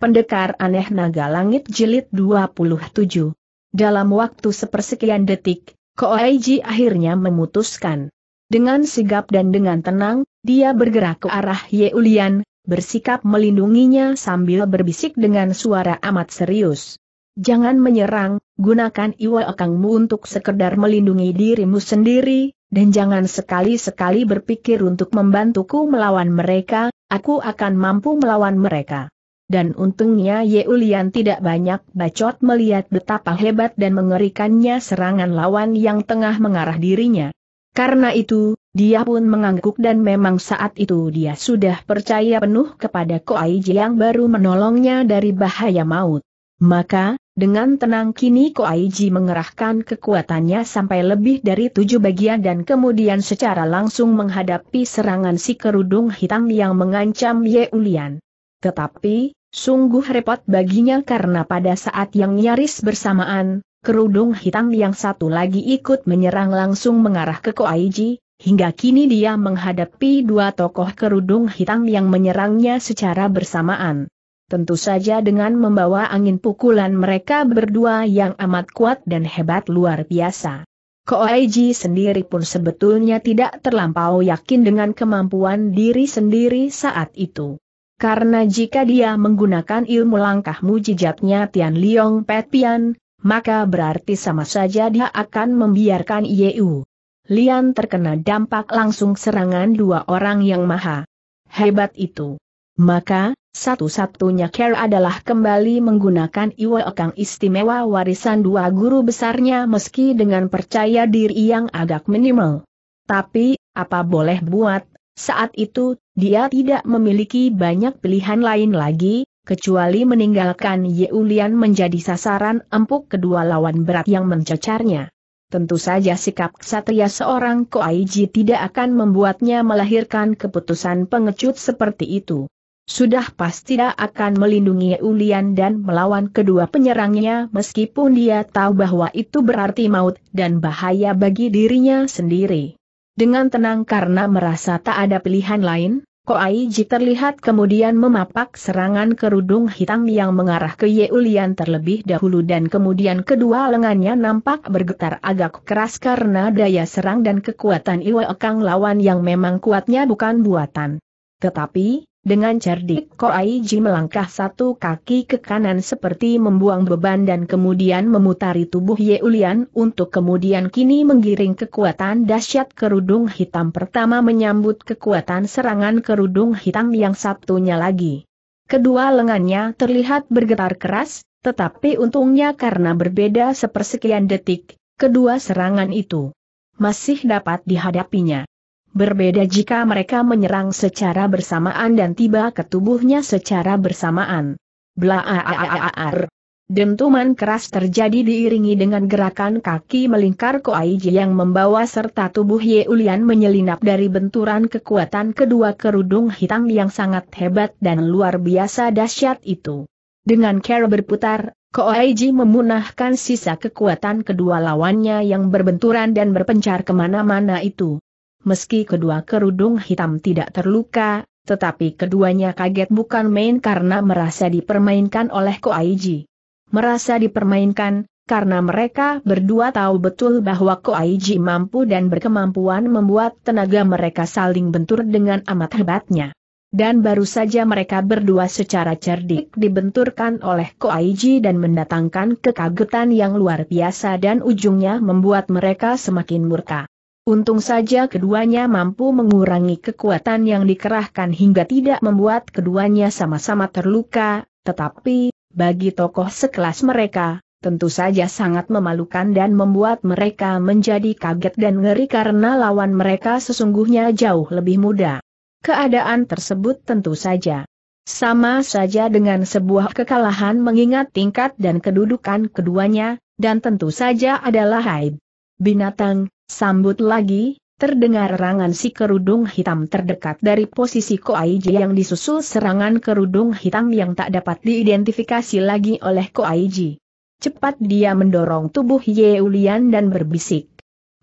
Pendekar Aneh Naga Langit Jilid 27. Dalam waktu sepersekian detik, Koaiji akhirnya memutuskan. Dengan sigap dan dengan tenang, dia bergerak ke arah Yeulian, bersikap melindunginya sambil berbisik dengan suara amat serius. Jangan menyerang, gunakan iwa akangmu untuk sekedar melindungi dirimu sendiri, dan jangan sekali-sekali berpikir untuk membantuku melawan mereka, aku akan mampu melawan mereka. Dan untungnya Yeulian tidak banyak bacot melihat betapa hebat dan mengerikannya serangan lawan yang tengah mengarah dirinya. Karena itu, dia pun mengangguk dan memang saat itu dia sudah percaya penuh kepada Koai yang baru menolongnya dari bahaya maut. Maka, dengan tenang kini Ji mengerahkan kekuatannya sampai lebih dari tujuh bagian dan kemudian secara langsung menghadapi serangan si kerudung hitam yang mengancam Yeulian. Tetapi, Sungguh repot baginya karena pada saat yang nyaris bersamaan, kerudung hitam yang satu lagi ikut menyerang langsung mengarah ke Koaiji, hingga kini dia menghadapi dua tokoh kerudung hitam yang menyerangnya secara bersamaan. Tentu saja dengan membawa angin pukulan mereka berdua yang amat kuat dan hebat luar biasa. Koaiji sendiri pun sebetulnya tidak terlampau yakin dengan kemampuan diri sendiri saat itu. Karena jika dia menggunakan ilmu langkah mujijatnya Tian Liong Pian, maka berarti sama saja dia akan membiarkan Yeu. Lian terkena dampak langsung serangan dua orang yang maha hebat itu. Maka, satu-satunya care adalah kembali menggunakan Iwa akang istimewa warisan dua guru besarnya meski dengan percaya diri yang agak minimal. Tapi, apa boleh buat, saat itu dia tidak memiliki banyak pilihan lain lagi, kecuali meninggalkan Yeulian menjadi sasaran empuk kedua lawan berat yang mencecarnya. Tentu saja sikap ksatria seorang Koaiji tidak akan membuatnya melahirkan keputusan pengecut seperti itu. Sudah pasti dia akan melindungi Ulian dan melawan kedua penyerangnya meskipun dia tahu bahwa itu berarti maut dan bahaya bagi dirinya sendiri. Dengan tenang karena merasa tak ada pilihan lain, Ko Koaiji terlihat kemudian memapak serangan kerudung hitam yang mengarah ke Yeulian terlebih dahulu dan kemudian kedua lengannya nampak bergetar agak keras karena daya serang dan kekuatan Iwa Ekang lawan yang memang kuatnya bukan buatan. Tetapi, dengan cerdik Ko Koaiji melangkah satu kaki ke kanan seperti membuang beban dan kemudian memutari tubuh Ye Ulian untuk kemudian kini menggiring kekuatan dahsyat kerudung hitam pertama menyambut kekuatan serangan kerudung hitam yang satunya lagi. Kedua lengannya terlihat bergetar keras, tetapi untungnya karena berbeda sepersekian detik, kedua serangan itu masih dapat dihadapinya. Berbeda jika mereka menyerang secara bersamaan dan tiba ke tubuhnya secara bersamaan. Blaaaaar. Dentuman keras terjadi diiringi dengan gerakan kaki melingkar Koaiji yang membawa serta tubuh Yeulian menyelinap dari benturan kekuatan kedua kerudung hitam yang sangat hebat dan luar biasa dahsyat itu. Dengan cara berputar, Koaiji memunahkan sisa kekuatan kedua lawannya yang berbenturan dan berpencar kemana-mana itu meski kedua kerudung hitam tidak terluka, tetapi keduanya kaget bukan main karena merasa dipermainkan oleh Ko Aiji. Merasa dipermainkan, karena mereka berdua tahu betul bahwa Ko Aiji mampu dan berkemampuan membuat tenaga mereka saling bentur dengan amat hebatnya. Dan baru saja mereka berdua secara cerdik dibenturkan oleh Ko Aiji dan mendatangkan kekagetan yang luar biasa dan ujungnya membuat mereka semakin murka. Untung saja keduanya mampu mengurangi kekuatan yang dikerahkan hingga tidak membuat keduanya sama-sama terluka, tetapi, bagi tokoh sekelas mereka, tentu saja sangat memalukan dan membuat mereka menjadi kaget dan ngeri karena lawan mereka sesungguhnya jauh lebih muda. Keadaan tersebut tentu saja sama saja dengan sebuah kekalahan mengingat tingkat dan kedudukan keduanya, dan tentu saja adalah haib. Binatang, Sambut lagi, terdengar rangan si kerudung hitam terdekat dari posisi Ko Aiji yang disusul serangan kerudung hitam yang tak dapat diidentifikasi lagi oleh Ko Aiji. Cepat dia mendorong tubuh Ye Ulian dan berbisik.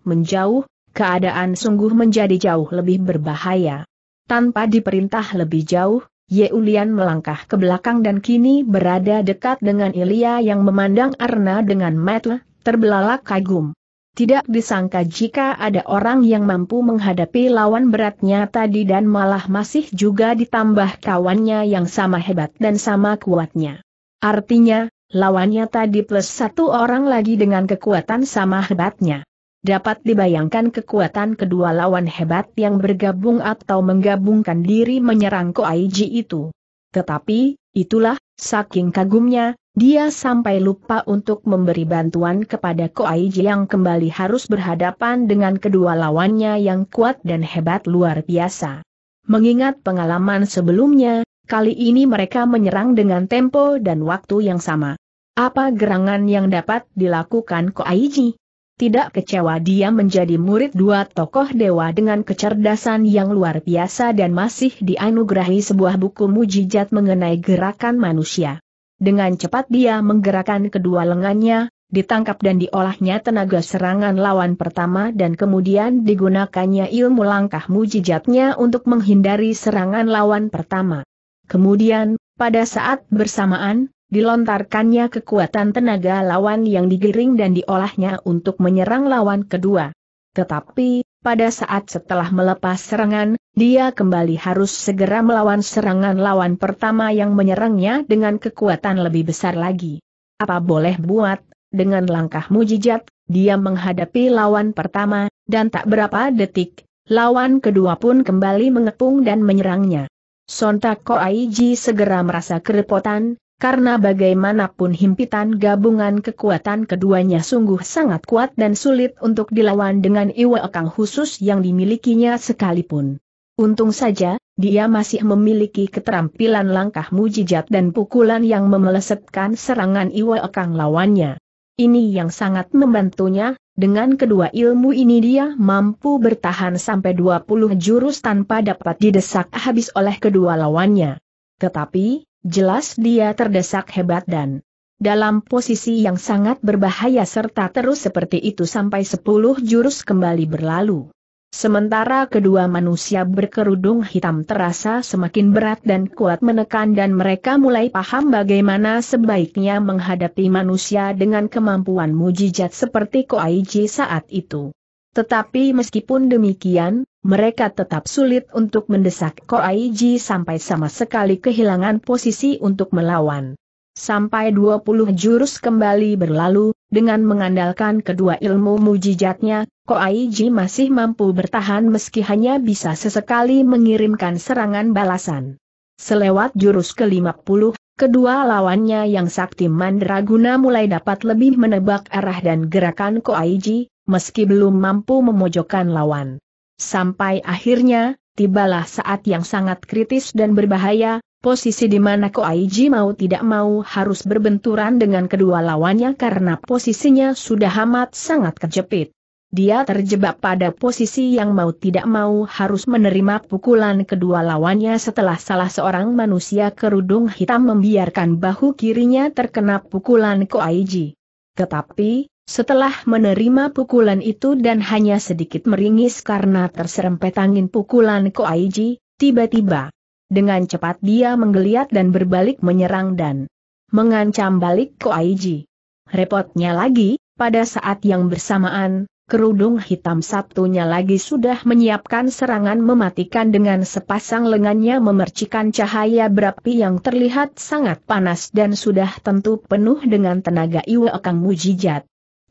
Menjauh, keadaan sungguh menjadi jauh lebih berbahaya. Tanpa diperintah lebih jauh, Ye Ulian melangkah ke belakang dan kini berada dekat dengan Ilya yang memandang Arna dengan mata terbelalak kagum. Tidak disangka jika ada orang yang mampu menghadapi lawan beratnya tadi dan malah masih juga ditambah kawannya yang sama hebat dan sama kuatnya. Artinya, lawannya tadi plus satu orang lagi dengan kekuatan sama hebatnya. Dapat dibayangkan kekuatan kedua lawan hebat yang bergabung atau menggabungkan diri menyerang Koaiji itu. Tetapi, itulah, saking kagumnya, dia sampai lupa untuk memberi bantuan kepada Koaiji yang kembali harus berhadapan dengan kedua lawannya yang kuat dan hebat luar biasa. Mengingat pengalaman sebelumnya, kali ini mereka menyerang dengan tempo dan waktu yang sama. Apa gerangan yang dapat dilakukan Koaiji? Tidak kecewa dia menjadi murid dua tokoh dewa dengan kecerdasan yang luar biasa dan masih dianugerahi sebuah buku mujizat mengenai gerakan manusia. Dengan cepat dia menggerakkan kedua lengannya, ditangkap dan diolahnya tenaga serangan lawan pertama dan kemudian digunakannya ilmu langkah mujijatnya untuk menghindari serangan lawan pertama. Kemudian, pada saat bersamaan, dilontarkannya kekuatan tenaga lawan yang digiring dan diolahnya untuk menyerang lawan kedua. Tetapi, pada saat setelah melepas serangan, dia kembali harus segera melawan serangan lawan pertama yang menyerangnya dengan kekuatan lebih besar lagi. Apa boleh buat, dengan langkah mujijat, dia menghadapi lawan pertama, dan tak berapa detik, lawan kedua pun kembali mengepung dan menyerangnya. Sontak Koaiji segera merasa kerepotan, karena bagaimanapun himpitan gabungan kekuatan keduanya sungguh sangat kuat dan sulit untuk dilawan dengan Iwa Kang khusus yang dimilikinya sekalipun. Untung saja, dia masih memiliki keterampilan langkah mujijat dan pukulan yang memelesetkan serangan Iwa Kang lawannya. Ini yang sangat membantunya, dengan kedua ilmu ini dia mampu bertahan sampai 20 jurus tanpa dapat didesak habis oleh kedua lawannya. Tetapi, jelas dia terdesak hebat dan dalam posisi yang sangat berbahaya serta terus seperti itu sampai sepuluh jurus kembali berlalu. Sementara kedua manusia berkerudung hitam terasa semakin berat dan kuat menekan dan mereka mulai paham bagaimana sebaiknya menghadapi manusia dengan kemampuan mujizat seperti Koaiji saat itu. Tetapi meskipun demikian, mereka tetap sulit untuk mendesak Koaiji sampai sama sekali kehilangan posisi untuk melawan. Sampai 20 jurus kembali berlalu, dengan mengandalkan kedua ilmu mujijatnya, Koaiji masih mampu bertahan meski hanya bisa sesekali mengirimkan serangan balasan. Selewat jurus ke-50, kedua lawannya yang sakti mandraguna mulai dapat lebih menebak arah dan gerakan Koaiji, meski belum mampu memojokkan lawan. Sampai akhirnya, tibalah saat yang sangat kritis dan berbahaya, posisi di mana Koaiji mau tidak mau harus berbenturan dengan kedua lawannya karena posisinya sudah amat sangat kejepit. Dia terjebak pada posisi yang mau tidak mau harus menerima pukulan kedua lawannya setelah salah seorang manusia kerudung hitam membiarkan bahu kirinya terkena pukulan Koaiji. Tetapi, setelah menerima pukulan itu dan hanya sedikit meringis karena terserempet angin pukulan Koaiji, tiba-tiba. Dengan cepat dia menggeliat dan berbalik menyerang dan mengancam balik Koaiji. Repotnya lagi, pada saat yang bersamaan, kerudung hitam satunya lagi sudah menyiapkan serangan mematikan dengan sepasang lengannya memercikan cahaya berapi yang terlihat sangat panas dan sudah tentu penuh dengan tenaga Iwa Kang Mujijat.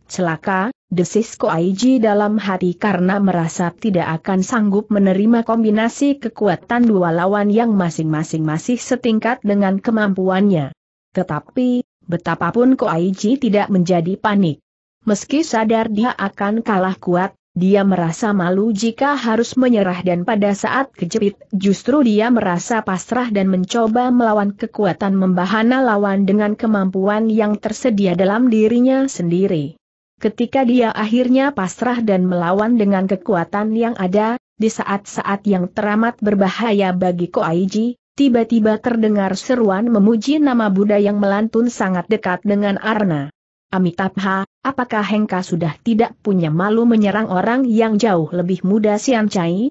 Celaka, desis Ko Koaiji dalam hati karena merasa tidak akan sanggup menerima kombinasi kekuatan dua lawan yang masing-masing masih setingkat dengan kemampuannya. Tetapi, betapapun Ko Koaiji tidak menjadi panik. Meski sadar dia akan kalah kuat, dia merasa malu jika harus menyerah dan pada saat kejepit justru dia merasa pasrah dan mencoba melawan kekuatan membahana lawan dengan kemampuan yang tersedia dalam dirinya sendiri. Ketika dia akhirnya pasrah dan melawan dengan kekuatan yang ada, di saat-saat yang teramat berbahaya bagi Koaiji, tiba-tiba terdengar seruan memuji nama Buddha yang melantun sangat dekat dengan Arna. Amitabha, apakah Hengka sudah tidak punya malu menyerang orang yang jauh lebih muda Siancai?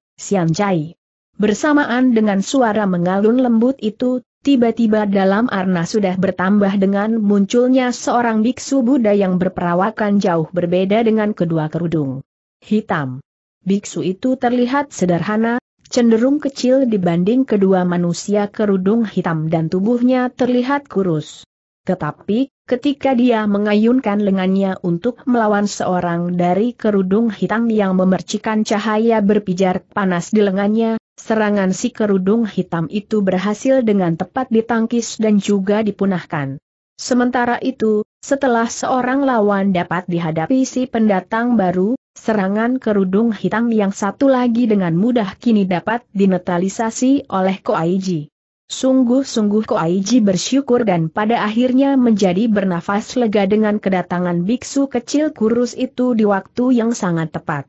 Chai, Bersamaan dengan suara mengalun lembut itu, Tiba-tiba dalam arna sudah bertambah dengan munculnya seorang biksu Buddha yang berperawakan jauh berbeda dengan kedua kerudung hitam. Biksu itu terlihat sederhana, cenderung kecil dibanding kedua manusia kerudung hitam dan tubuhnya terlihat kurus. Tetapi, ketika dia mengayunkan lengannya untuk melawan seorang dari kerudung hitam yang memercikan cahaya berpijar panas di lengannya, Serangan si kerudung hitam itu berhasil dengan tepat ditangkis dan juga dipunahkan. Sementara itu, setelah seorang lawan dapat dihadapi si pendatang baru, serangan kerudung hitam yang satu lagi dengan mudah kini dapat dinetralisasi oleh Ko Aiji. Sungguh-sungguh Ko Aiji bersyukur dan pada akhirnya menjadi bernafas lega dengan kedatangan biksu kecil kurus itu di waktu yang sangat tepat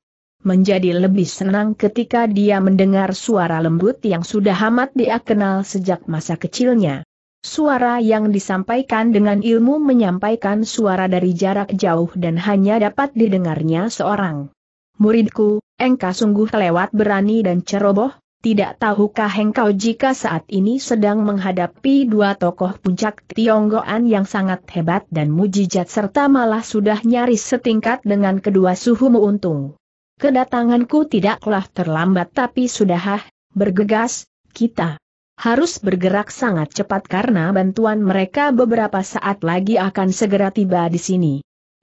menjadi lebih senang ketika dia mendengar suara lembut yang sudah amat dia kenal sejak masa kecilnya. Suara yang disampaikan dengan ilmu menyampaikan suara dari jarak jauh dan hanya dapat didengarnya seorang. Muridku, engkau sungguh lewat berani dan ceroboh, tidak tahukah engkau jika saat ini sedang menghadapi dua tokoh puncak Tionggoan yang sangat hebat dan mujizat serta malah sudah nyaris setingkat dengan kedua suhumu untung. Kedatanganku tidaklah terlambat tapi sudahah, bergegas, kita harus bergerak sangat cepat karena bantuan mereka beberapa saat lagi akan segera tiba di sini.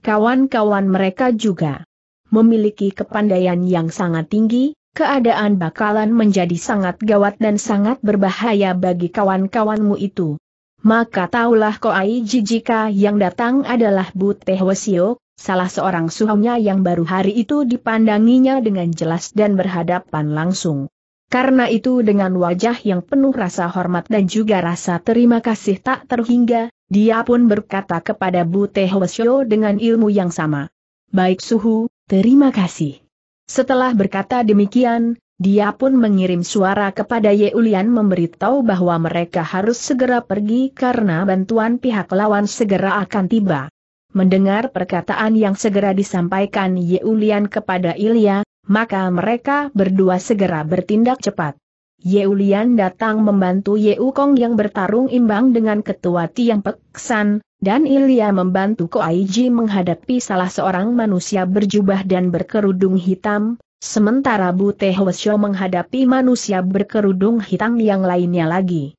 Kawan-kawan mereka juga memiliki kepandaian yang sangat tinggi, keadaan bakalan menjadi sangat gawat dan sangat berbahaya bagi kawan-kawanmu itu. Maka taulah Koai Jijika yang datang adalah Bu Teh Wasiok, Salah seorang suhunya yang baru hari itu dipandanginya dengan jelas dan berhadapan langsung. Karena itu dengan wajah yang penuh rasa hormat dan juga rasa terima kasih tak terhingga, dia pun berkata kepada Bu Tehwasyo dengan ilmu yang sama. Baik suhu, terima kasih. Setelah berkata demikian, dia pun mengirim suara kepada Yeulian memberitahu bahwa mereka harus segera pergi karena bantuan pihak lawan segera akan tiba. Mendengar perkataan yang segera disampaikan Yeulian kepada Ilya, maka mereka berdua segera bertindak cepat. Yeulian datang membantu Yeukong yang bertarung imbang dengan ketua Tiang Peksan, dan Ilya membantu Koaiji menghadapi salah seorang manusia berjubah dan berkerudung hitam, sementara Bu Butehwesyo menghadapi manusia berkerudung hitam yang lainnya lagi.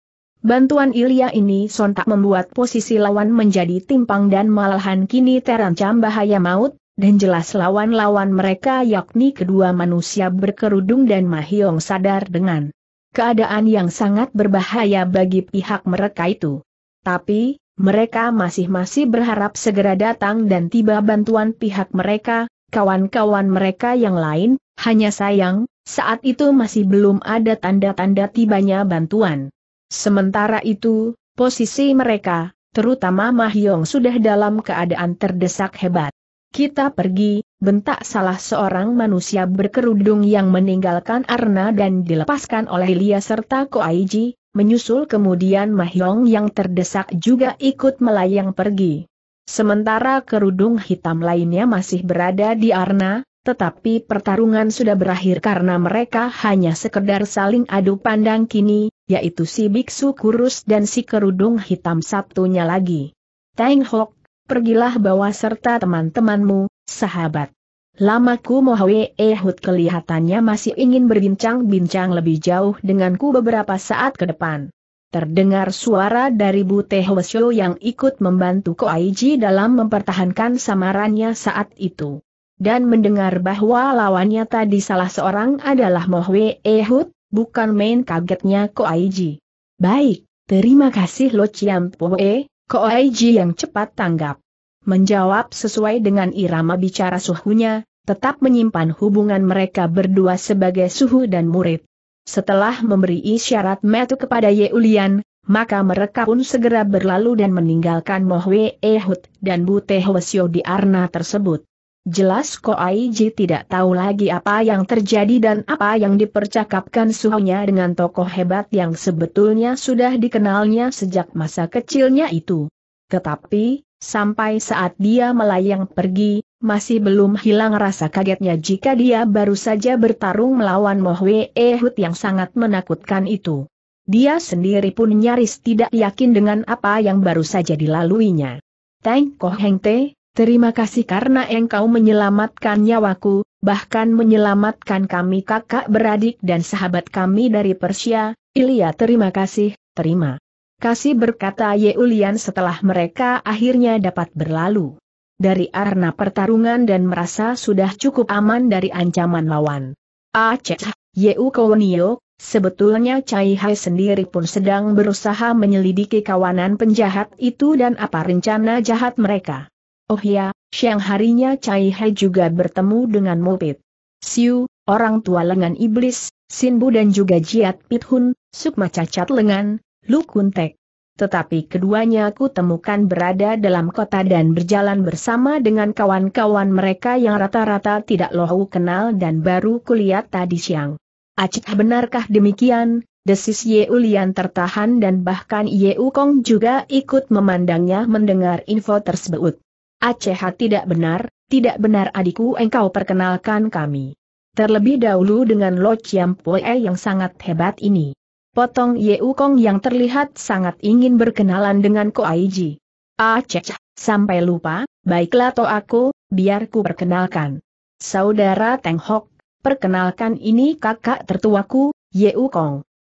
Bantuan Ilya ini sontak membuat posisi lawan menjadi timpang dan malahan kini terancam bahaya maut, dan jelas lawan-lawan mereka yakni kedua manusia berkerudung dan Mahiong sadar dengan keadaan yang sangat berbahaya bagi pihak mereka itu. Tapi, mereka masih-masih berharap segera datang dan tiba bantuan pihak mereka, kawan-kawan mereka yang lain, hanya sayang, saat itu masih belum ada tanda-tanda tibanya bantuan. Sementara itu, posisi mereka, terutama Mahyong sudah dalam keadaan terdesak hebat. Kita pergi, bentak salah seorang manusia berkerudung yang meninggalkan Arna dan dilepaskan oleh Lia serta Koaiji, menyusul kemudian Mahyong yang terdesak juga ikut melayang pergi. Sementara kerudung hitam lainnya masih berada di Arna, tetapi pertarungan sudah berakhir karena mereka hanya sekedar saling adu pandang kini, yaitu si biksu kurus dan si kerudung hitam satunya lagi. Tang Hok, pergilah bawa serta teman-temanmu, sahabat. Lamaku Mohwe Ehud kelihatannya masih ingin berbincang-bincang lebih jauh denganku beberapa saat ke depan. Terdengar suara dari Bute Hwasyo yang ikut membantu Koaiji dalam mempertahankan samarannya saat itu. Dan mendengar bahwa lawannya tadi salah seorang adalah Mohwe Ehud, Bukan main kagetnya Koaiji. Baik, terima kasih Lo Chiam Poe, Koaiji yang cepat tanggap. Menjawab sesuai dengan irama bicara suhunya, tetap menyimpan hubungan mereka berdua sebagai suhu dan murid. Setelah memberi isyarat metu kepada Yeulian, maka mereka pun segera berlalu dan meninggalkan Mohwe Ehud dan Buteh Wesyo di Arna tersebut. Jelas Ko Aiji tidak tahu lagi apa yang terjadi dan apa yang dipercakapkan suhunya dengan tokoh hebat yang sebetulnya sudah dikenalnya sejak masa kecilnya itu. Tetapi, sampai saat dia melayang pergi, masih belum hilang rasa kagetnya jika dia baru saja bertarung melawan Mohwe Ehut yang sangat menakutkan itu. Dia sendiri pun nyaris tidak yakin dengan apa yang baru saja dilaluinya. Teng Koh Heng Te, Terima kasih karena engkau menyelamatkan nyawaku, bahkan menyelamatkan kami kakak beradik dan sahabat kami dari Persia, Ilya terima kasih, terima. Kasih berkata Yeulian setelah mereka akhirnya dapat berlalu. Dari arna pertarungan dan merasa sudah cukup aman dari ancaman lawan. Aceh, ah, Yeu Kowonio, sebetulnya Cai Hai sendiri pun sedang berusaha menyelidiki kawanan penjahat itu dan apa rencana jahat mereka. Oh ya, siang harinya Cai He juga bertemu dengan Mopit. Siu, orang tua lengan iblis, Sinbu dan juga Jiat Pit Hun, Sukma cacat lengan, Lu Kuntek. Tetapi keduanya aku temukan berada dalam kota dan berjalan bersama dengan kawan-kawan mereka yang rata-rata tidak lohu kenal dan baru kulihat tadi siang. Acik benarkah demikian? Desis Ye Ulian tertahan dan bahkan Ye Kong juga ikut memandangnya mendengar info tersebut. Aceh tidak benar, tidak benar adikku engkau perkenalkan kami. Terlebih dahulu dengan Lo Chiam Poe yang sangat hebat ini. Potong Yeukong Kong yang terlihat sangat ingin berkenalan dengan Ko Aiji. Aceh, sampai lupa, baiklah to aku, biarku perkenalkan. Saudara Teng Hok, perkenalkan ini kakak tertuaku, Yeukong. Kong.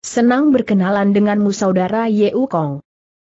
Senang berkenalan denganmu saudara Yeukong. Kong.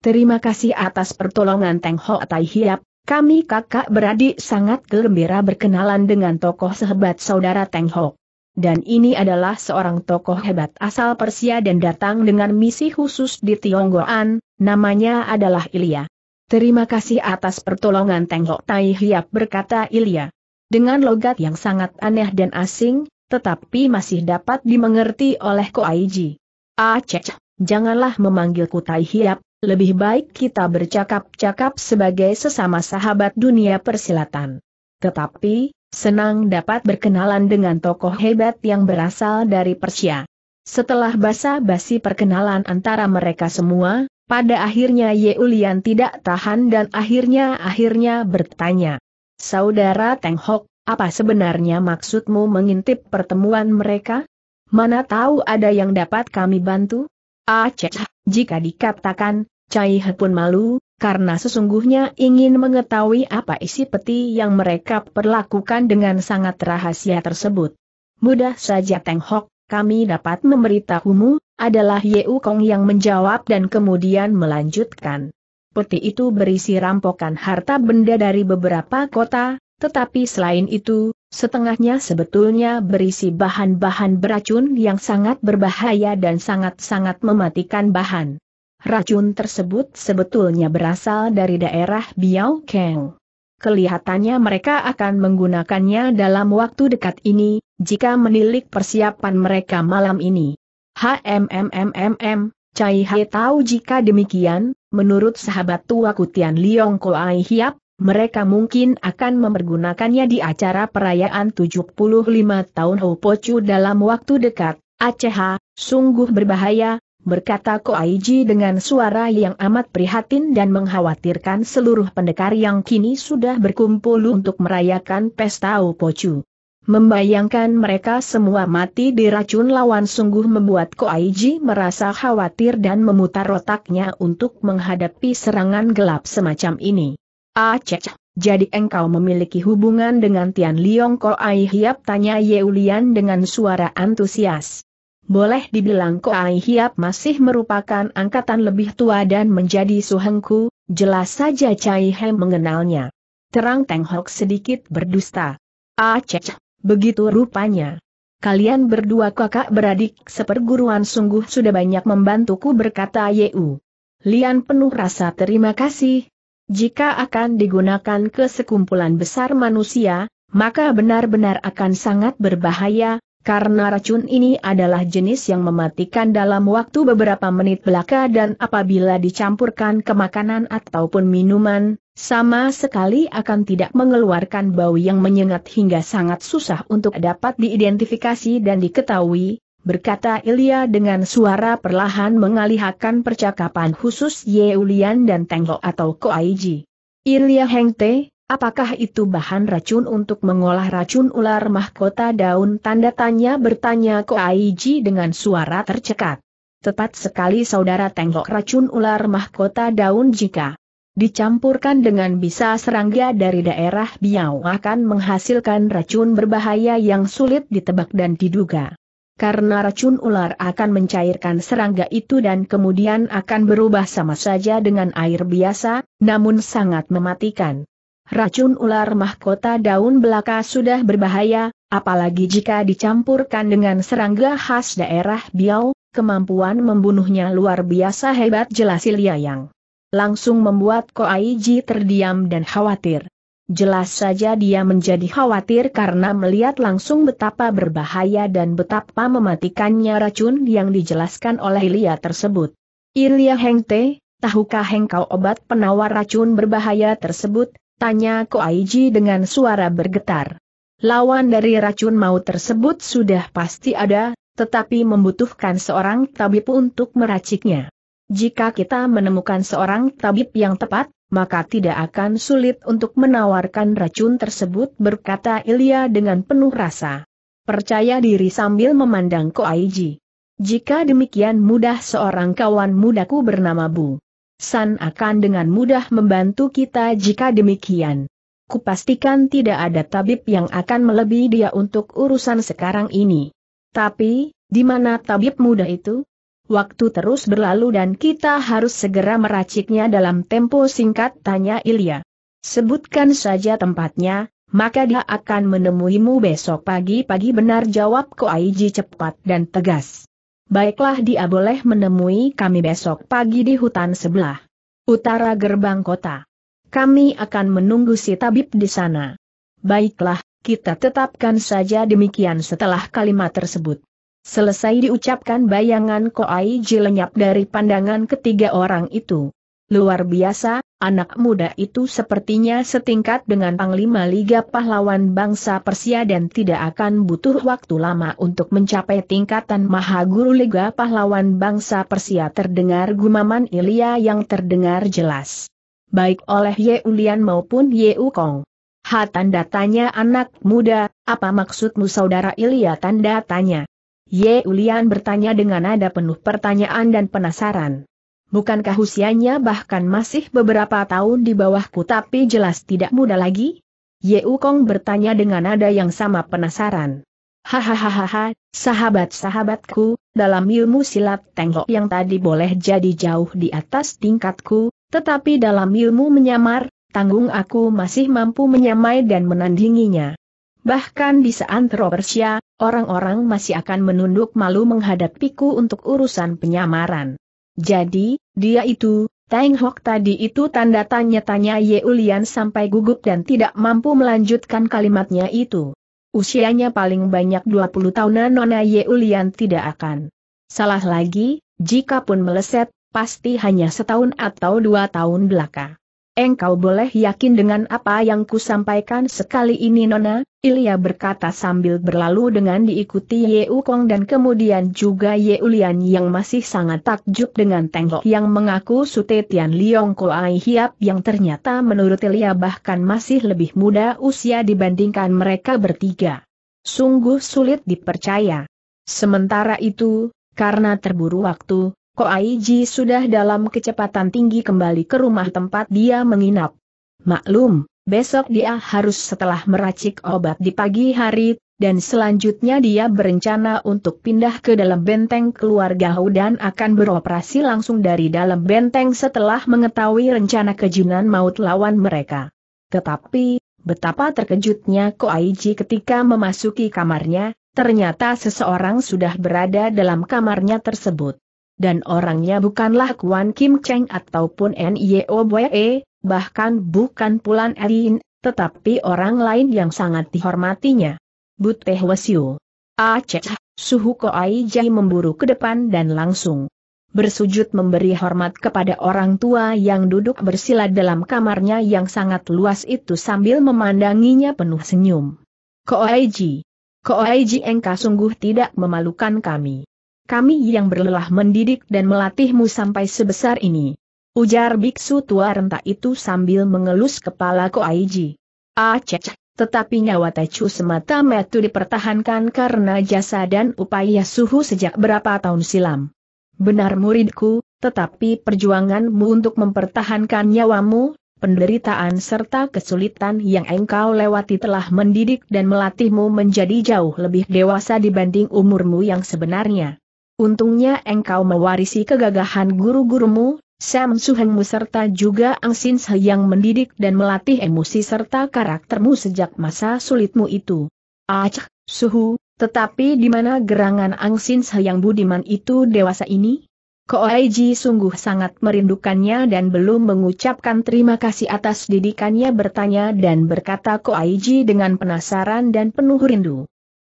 Terima kasih atas pertolongan Teng Hok Tai Hiap, kami kakak beradik sangat gembira berkenalan dengan tokoh sehebat saudara Teng Ho. Dan ini adalah seorang tokoh hebat asal Persia dan datang dengan misi khusus di Tionggoan, namanya adalah Ilya. Terima kasih atas pertolongan Teng Ho Tai Hiap berkata Ilya. Dengan logat yang sangat aneh dan asing, tetapi masih dapat dimengerti oleh Koaiji. Ah cek, janganlah memanggilku Tai Hiap, lebih baik kita bercakap-cakap sebagai sesama sahabat dunia persilatan. Tetapi, senang dapat berkenalan dengan tokoh hebat yang berasal dari Persia. Setelah basa-basi perkenalan antara mereka semua, pada akhirnya Yeulian tidak tahan dan akhirnya-akhirnya bertanya. Saudara Teng Hok, apa sebenarnya maksudmu mengintip pertemuan mereka? Mana tahu ada yang dapat kami bantu? Aceh, jika dikatakan, Cai He pun malu, karena sesungguhnya ingin mengetahui apa isi peti yang mereka perlakukan dengan sangat rahasia tersebut. Mudah saja Teng Hok, kami dapat memberitahumu, adalah U Kong yang menjawab dan kemudian melanjutkan. Peti itu berisi rampokan harta benda dari beberapa kota, tetapi selain itu, Setengahnya sebetulnya berisi bahan-bahan beracun yang sangat berbahaya dan sangat-sangat mematikan bahan. Racun tersebut sebetulnya berasal dari daerah Biao Kang. Kelihatannya mereka akan menggunakannya dalam waktu dekat ini, jika menilik persiapan mereka malam ini. HMMMMM, Cai Hai tahu jika demikian, menurut sahabat tua Kutian Liong Koai Hiap, mereka mungkin akan mempergunakannya di acara perayaan 75 tahun Hopocu dalam waktu dekat. Aceh, sungguh berbahaya, berkata Ko Aiji dengan suara yang amat prihatin dan mengkhawatirkan seluruh pendekar yang kini sudah berkumpul untuk merayakan pesta Hopocu. Membayangkan mereka semua mati diracun lawan sungguh membuat Ko Aiji merasa khawatir dan memutar otaknya untuk menghadapi serangan gelap semacam ini. Aceh, ah, jadi engkau memiliki hubungan dengan Tian Liong Ai Hiap tanya Yeulian dengan suara antusias. Boleh dibilang Ai Hiap masih merupakan angkatan lebih tua dan menjadi suhengku, jelas saja Cai He mengenalnya. Terang Teng Hok sedikit berdusta. Aceh, ah, begitu rupanya. Kalian berdua kakak beradik seperguruan sungguh sudah banyak membantuku berkata Yeu. Lian penuh rasa terima kasih, jika akan digunakan ke sekumpulan besar manusia, maka benar-benar akan sangat berbahaya, karena racun ini adalah jenis yang mematikan dalam waktu beberapa menit belaka dan apabila dicampurkan ke makanan ataupun minuman, sama sekali akan tidak mengeluarkan bau yang menyengat hingga sangat susah untuk dapat diidentifikasi dan diketahui, berkata Ilya dengan suara perlahan mengalihakan percakapan khusus Ye Ulian dan Tenglo atau Ko Koaiji. Ilya Hengte, apakah itu bahan racun untuk mengolah racun ular mahkota daun? Tanda tanya bertanya Ko Koaiji dengan suara tercekat. Tepat sekali saudara Tenglo racun ular mahkota daun jika dicampurkan dengan bisa serangga dari daerah Biau akan menghasilkan racun berbahaya yang sulit ditebak dan diduga karena racun ular akan mencairkan serangga itu dan kemudian akan berubah sama saja dengan air biasa, namun sangat mematikan. Racun ular mahkota daun belaka sudah berbahaya, apalagi jika dicampurkan dengan serangga khas daerah Biau, kemampuan membunuhnya luar biasa hebat jelas Yang. Langsung membuat Koaiji terdiam dan khawatir. Jelas saja dia menjadi khawatir karena melihat langsung betapa berbahaya dan betapa mematikannya racun yang dijelaskan oleh Ilya tersebut. Ilya Hengte, tahukah engkau obat penawar racun berbahaya tersebut? Tanya Ko Aiji dengan suara bergetar. Lawan dari racun maut tersebut sudah pasti ada, tetapi membutuhkan seorang tabib untuk meraciknya. Jika kita menemukan seorang tabib yang tepat, maka tidak akan sulit untuk menawarkan racun tersebut berkata Ilya dengan penuh rasa. Percaya diri sambil memandang Ko Aiji. Jika demikian mudah seorang kawan mudaku bernama Bu. San akan dengan mudah membantu kita jika demikian. Kupastikan tidak ada tabib yang akan melebihi dia untuk urusan sekarang ini. Tapi, di mana tabib muda itu? Waktu terus berlalu dan kita harus segera meraciknya dalam tempo singkat tanya Ilya. Sebutkan saja tempatnya, maka dia akan menemuimu besok pagi-pagi benar jawab Koaiji cepat dan tegas. Baiklah dia boleh menemui kami besok pagi di hutan sebelah. Utara gerbang kota. Kami akan menunggu si tabib di sana. Baiklah, kita tetapkan saja demikian setelah kalimat tersebut. Selesai diucapkan bayangan Koai Ji lenyap dari pandangan ketiga orang itu. Luar biasa, anak muda itu sepertinya setingkat dengan Panglima Liga Pahlawan Bangsa Persia dan tidak akan butuh waktu lama untuk mencapai tingkatan Maha Guru Liga Pahlawan Bangsa Persia terdengar gumaman Ilya yang terdengar jelas. Baik oleh Ye Ulian maupun Ye Ukong. Ha tanda tanya anak muda, apa maksudmu saudara Ilya tanda tanya? Ye Ulian bertanya dengan nada penuh pertanyaan dan penasaran. Bukankah usianya bahkan masih beberapa tahun di bawahku tapi jelas tidak muda lagi? Ye Ukong bertanya dengan nada yang sama penasaran. Hahaha, sahabat-sahabatku, dalam ilmu silat tengok yang tadi boleh jadi jauh di atas tingkatku, tetapi dalam ilmu menyamar, tanggung aku masih mampu menyamai dan menandinginya. Bahkan di seantero Persia, orang-orang masih akan menunduk malu menghadapiku untuk urusan penyamaran. Jadi, dia itu, Teng Hok tadi itu tanda tanya-tanya Ulian sampai gugup dan tidak mampu melanjutkan kalimatnya itu. Usianya paling banyak 20 tahunan Nona Ulian tidak akan. Salah lagi, jika pun meleset, pasti hanya setahun atau dua tahun belaka. Engkau boleh yakin dengan apa yang kusampaikan sekali ini Nona, Ilya berkata sambil berlalu dengan diikuti Ye Ukong dan kemudian juga Ye Ulian yang masih sangat takjub dengan tengok yang mengaku Sute Tian Liong Ai Hiap yang ternyata menurut Ilya bahkan masih lebih muda usia dibandingkan mereka bertiga. Sungguh sulit dipercaya. Sementara itu, karena terburu waktu, Ko Aiji sudah dalam kecepatan tinggi kembali ke rumah tempat dia menginap. Maklum, besok dia harus setelah meracik obat di pagi hari, dan selanjutnya dia berencana untuk pindah ke dalam benteng keluarga Hou dan akan beroperasi langsung dari dalam benteng setelah mengetahui rencana kejunan maut lawan mereka. Tetapi, betapa terkejutnya Ko Aiji ketika memasuki kamarnya, ternyata seseorang sudah berada dalam kamarnya tersebut dan orangnya bukanlah Kwan Kim Cheng ataupun N.I.O. Boe, bahkan bukan Pulan Elin, tetapi orang lain yang sangat dihormatinya. Buteh Wesiu. Aceh, Suhu Koai Jai memburu ke depan dan langsung bersujud memberi hormat kepada orang tua yang duduk bersila dalam kamarnya yang sangat luas itu sambil memandanginya penuh senyum. Koai Ji engkau sungguh tidak memalukan kami kami yang berlelah mendidik dan melatihmu sampai sebesar ini. Ujar biksu tua renta itu sambil mengelus kepala Ko Aiji. Aceh, ah, tetapi nyawa Tecu semata metu dipertahankan karena jasa dan upaya suhu sejak berapa tahun silam. Benar muridku, tetapi perjuanganmu untuk mempertahankan nyawamu, penderitaan serta kesulitan yang engkau lewati telah mendidik dan melatihmu menjadi jauh lebih dewasa dibanding umurmu yang sebenarnya. Untungnya engkau mewarisi kegagahan guru-gurumu, Sam Suhengmu serta juga Ang Sin Se yang mendidik dan melatih emosi serta karaktermu sejak masa sulitmu itu. Aceh, ah, Suhu, tetapi di mana gerangan Ang Sin Se yang budiman itu dewasa ini? Koaiji sungguh sangat merindukannya dan belum mengucapkan terima kasih atas didikannya bertanya dan berkata Koaiji dengan penasaran dan penuh rindu.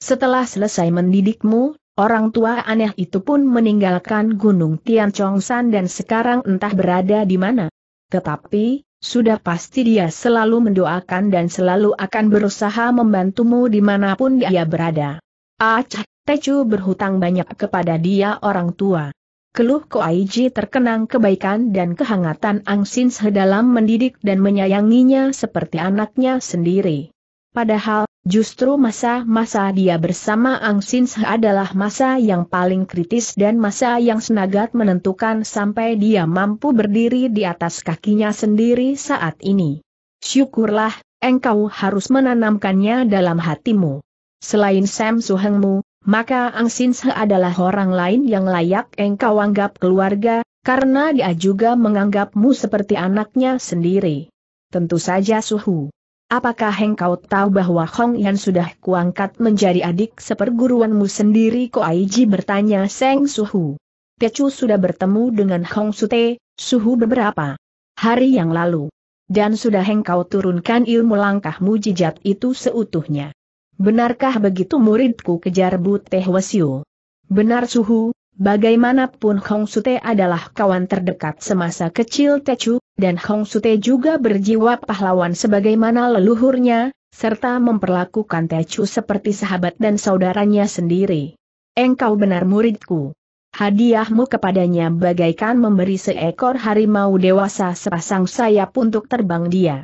Setelah selesai mendidikmu, Orang tua aneh itu pun meninggalkan Gunung Tian Chongsan dan sekarang entah berada di mana. Tetapi, sudah pasti dia selalu mendoakan dan selalu akan berusaha membantumu dimanapun dia berada. Acah, ah, Tecu berhutang banyak kepada dia orang tua. Keluh Ko Koaiji terkenang kebaikan dan kehangatan Ang Sin dalam mendidik dan menyayanginya seperti anaknya sendiri. Padahal, justru masa-masa dia bersama Ang Sin adalah masa yang paling kritis dan masa yang senagat menentukan sampai dia mampu berdiri di atas kakinya sendiri saat ini. Syukurlah, engkau harus menanamkannya dalam hatimu. Selain Sam Suhengmu, maka Ang Sin adalah orang lain yang layak engkau anggap keluarga, karena dia juga menganggapmu seperti anaknya sendiri. Tentu saja Suhu. Apakah engkau tahu bahwa Hong Yan sudah kuangkat menjadi adik seperguruanmu sendiri? Ko Aiji bertanya Seng Suhu. Tecu sudah bertemu dengan Hong Sute, Suhu beberapa hari yang lalu. Dan sudah engkau turunkan ilmu langkah mujijat itu seutuhnya. Benarkah begitu muridku kejar Buteh Wasiu? Benar Suhu, Bagaimanapun Hong Sute adalah kawan terdekat semasa kecil Techu, dan Hong Sute juga berjiwa pahlawan sebagaimana leluhurnya, serta memperlakukan Techu seperti sahabat dan saudaranya sendiri. Engkau benar muridku. Hadiahmu kepadanya bagaikan memberi seekor harimau dewasa sepasang sayap untuk terbang dia.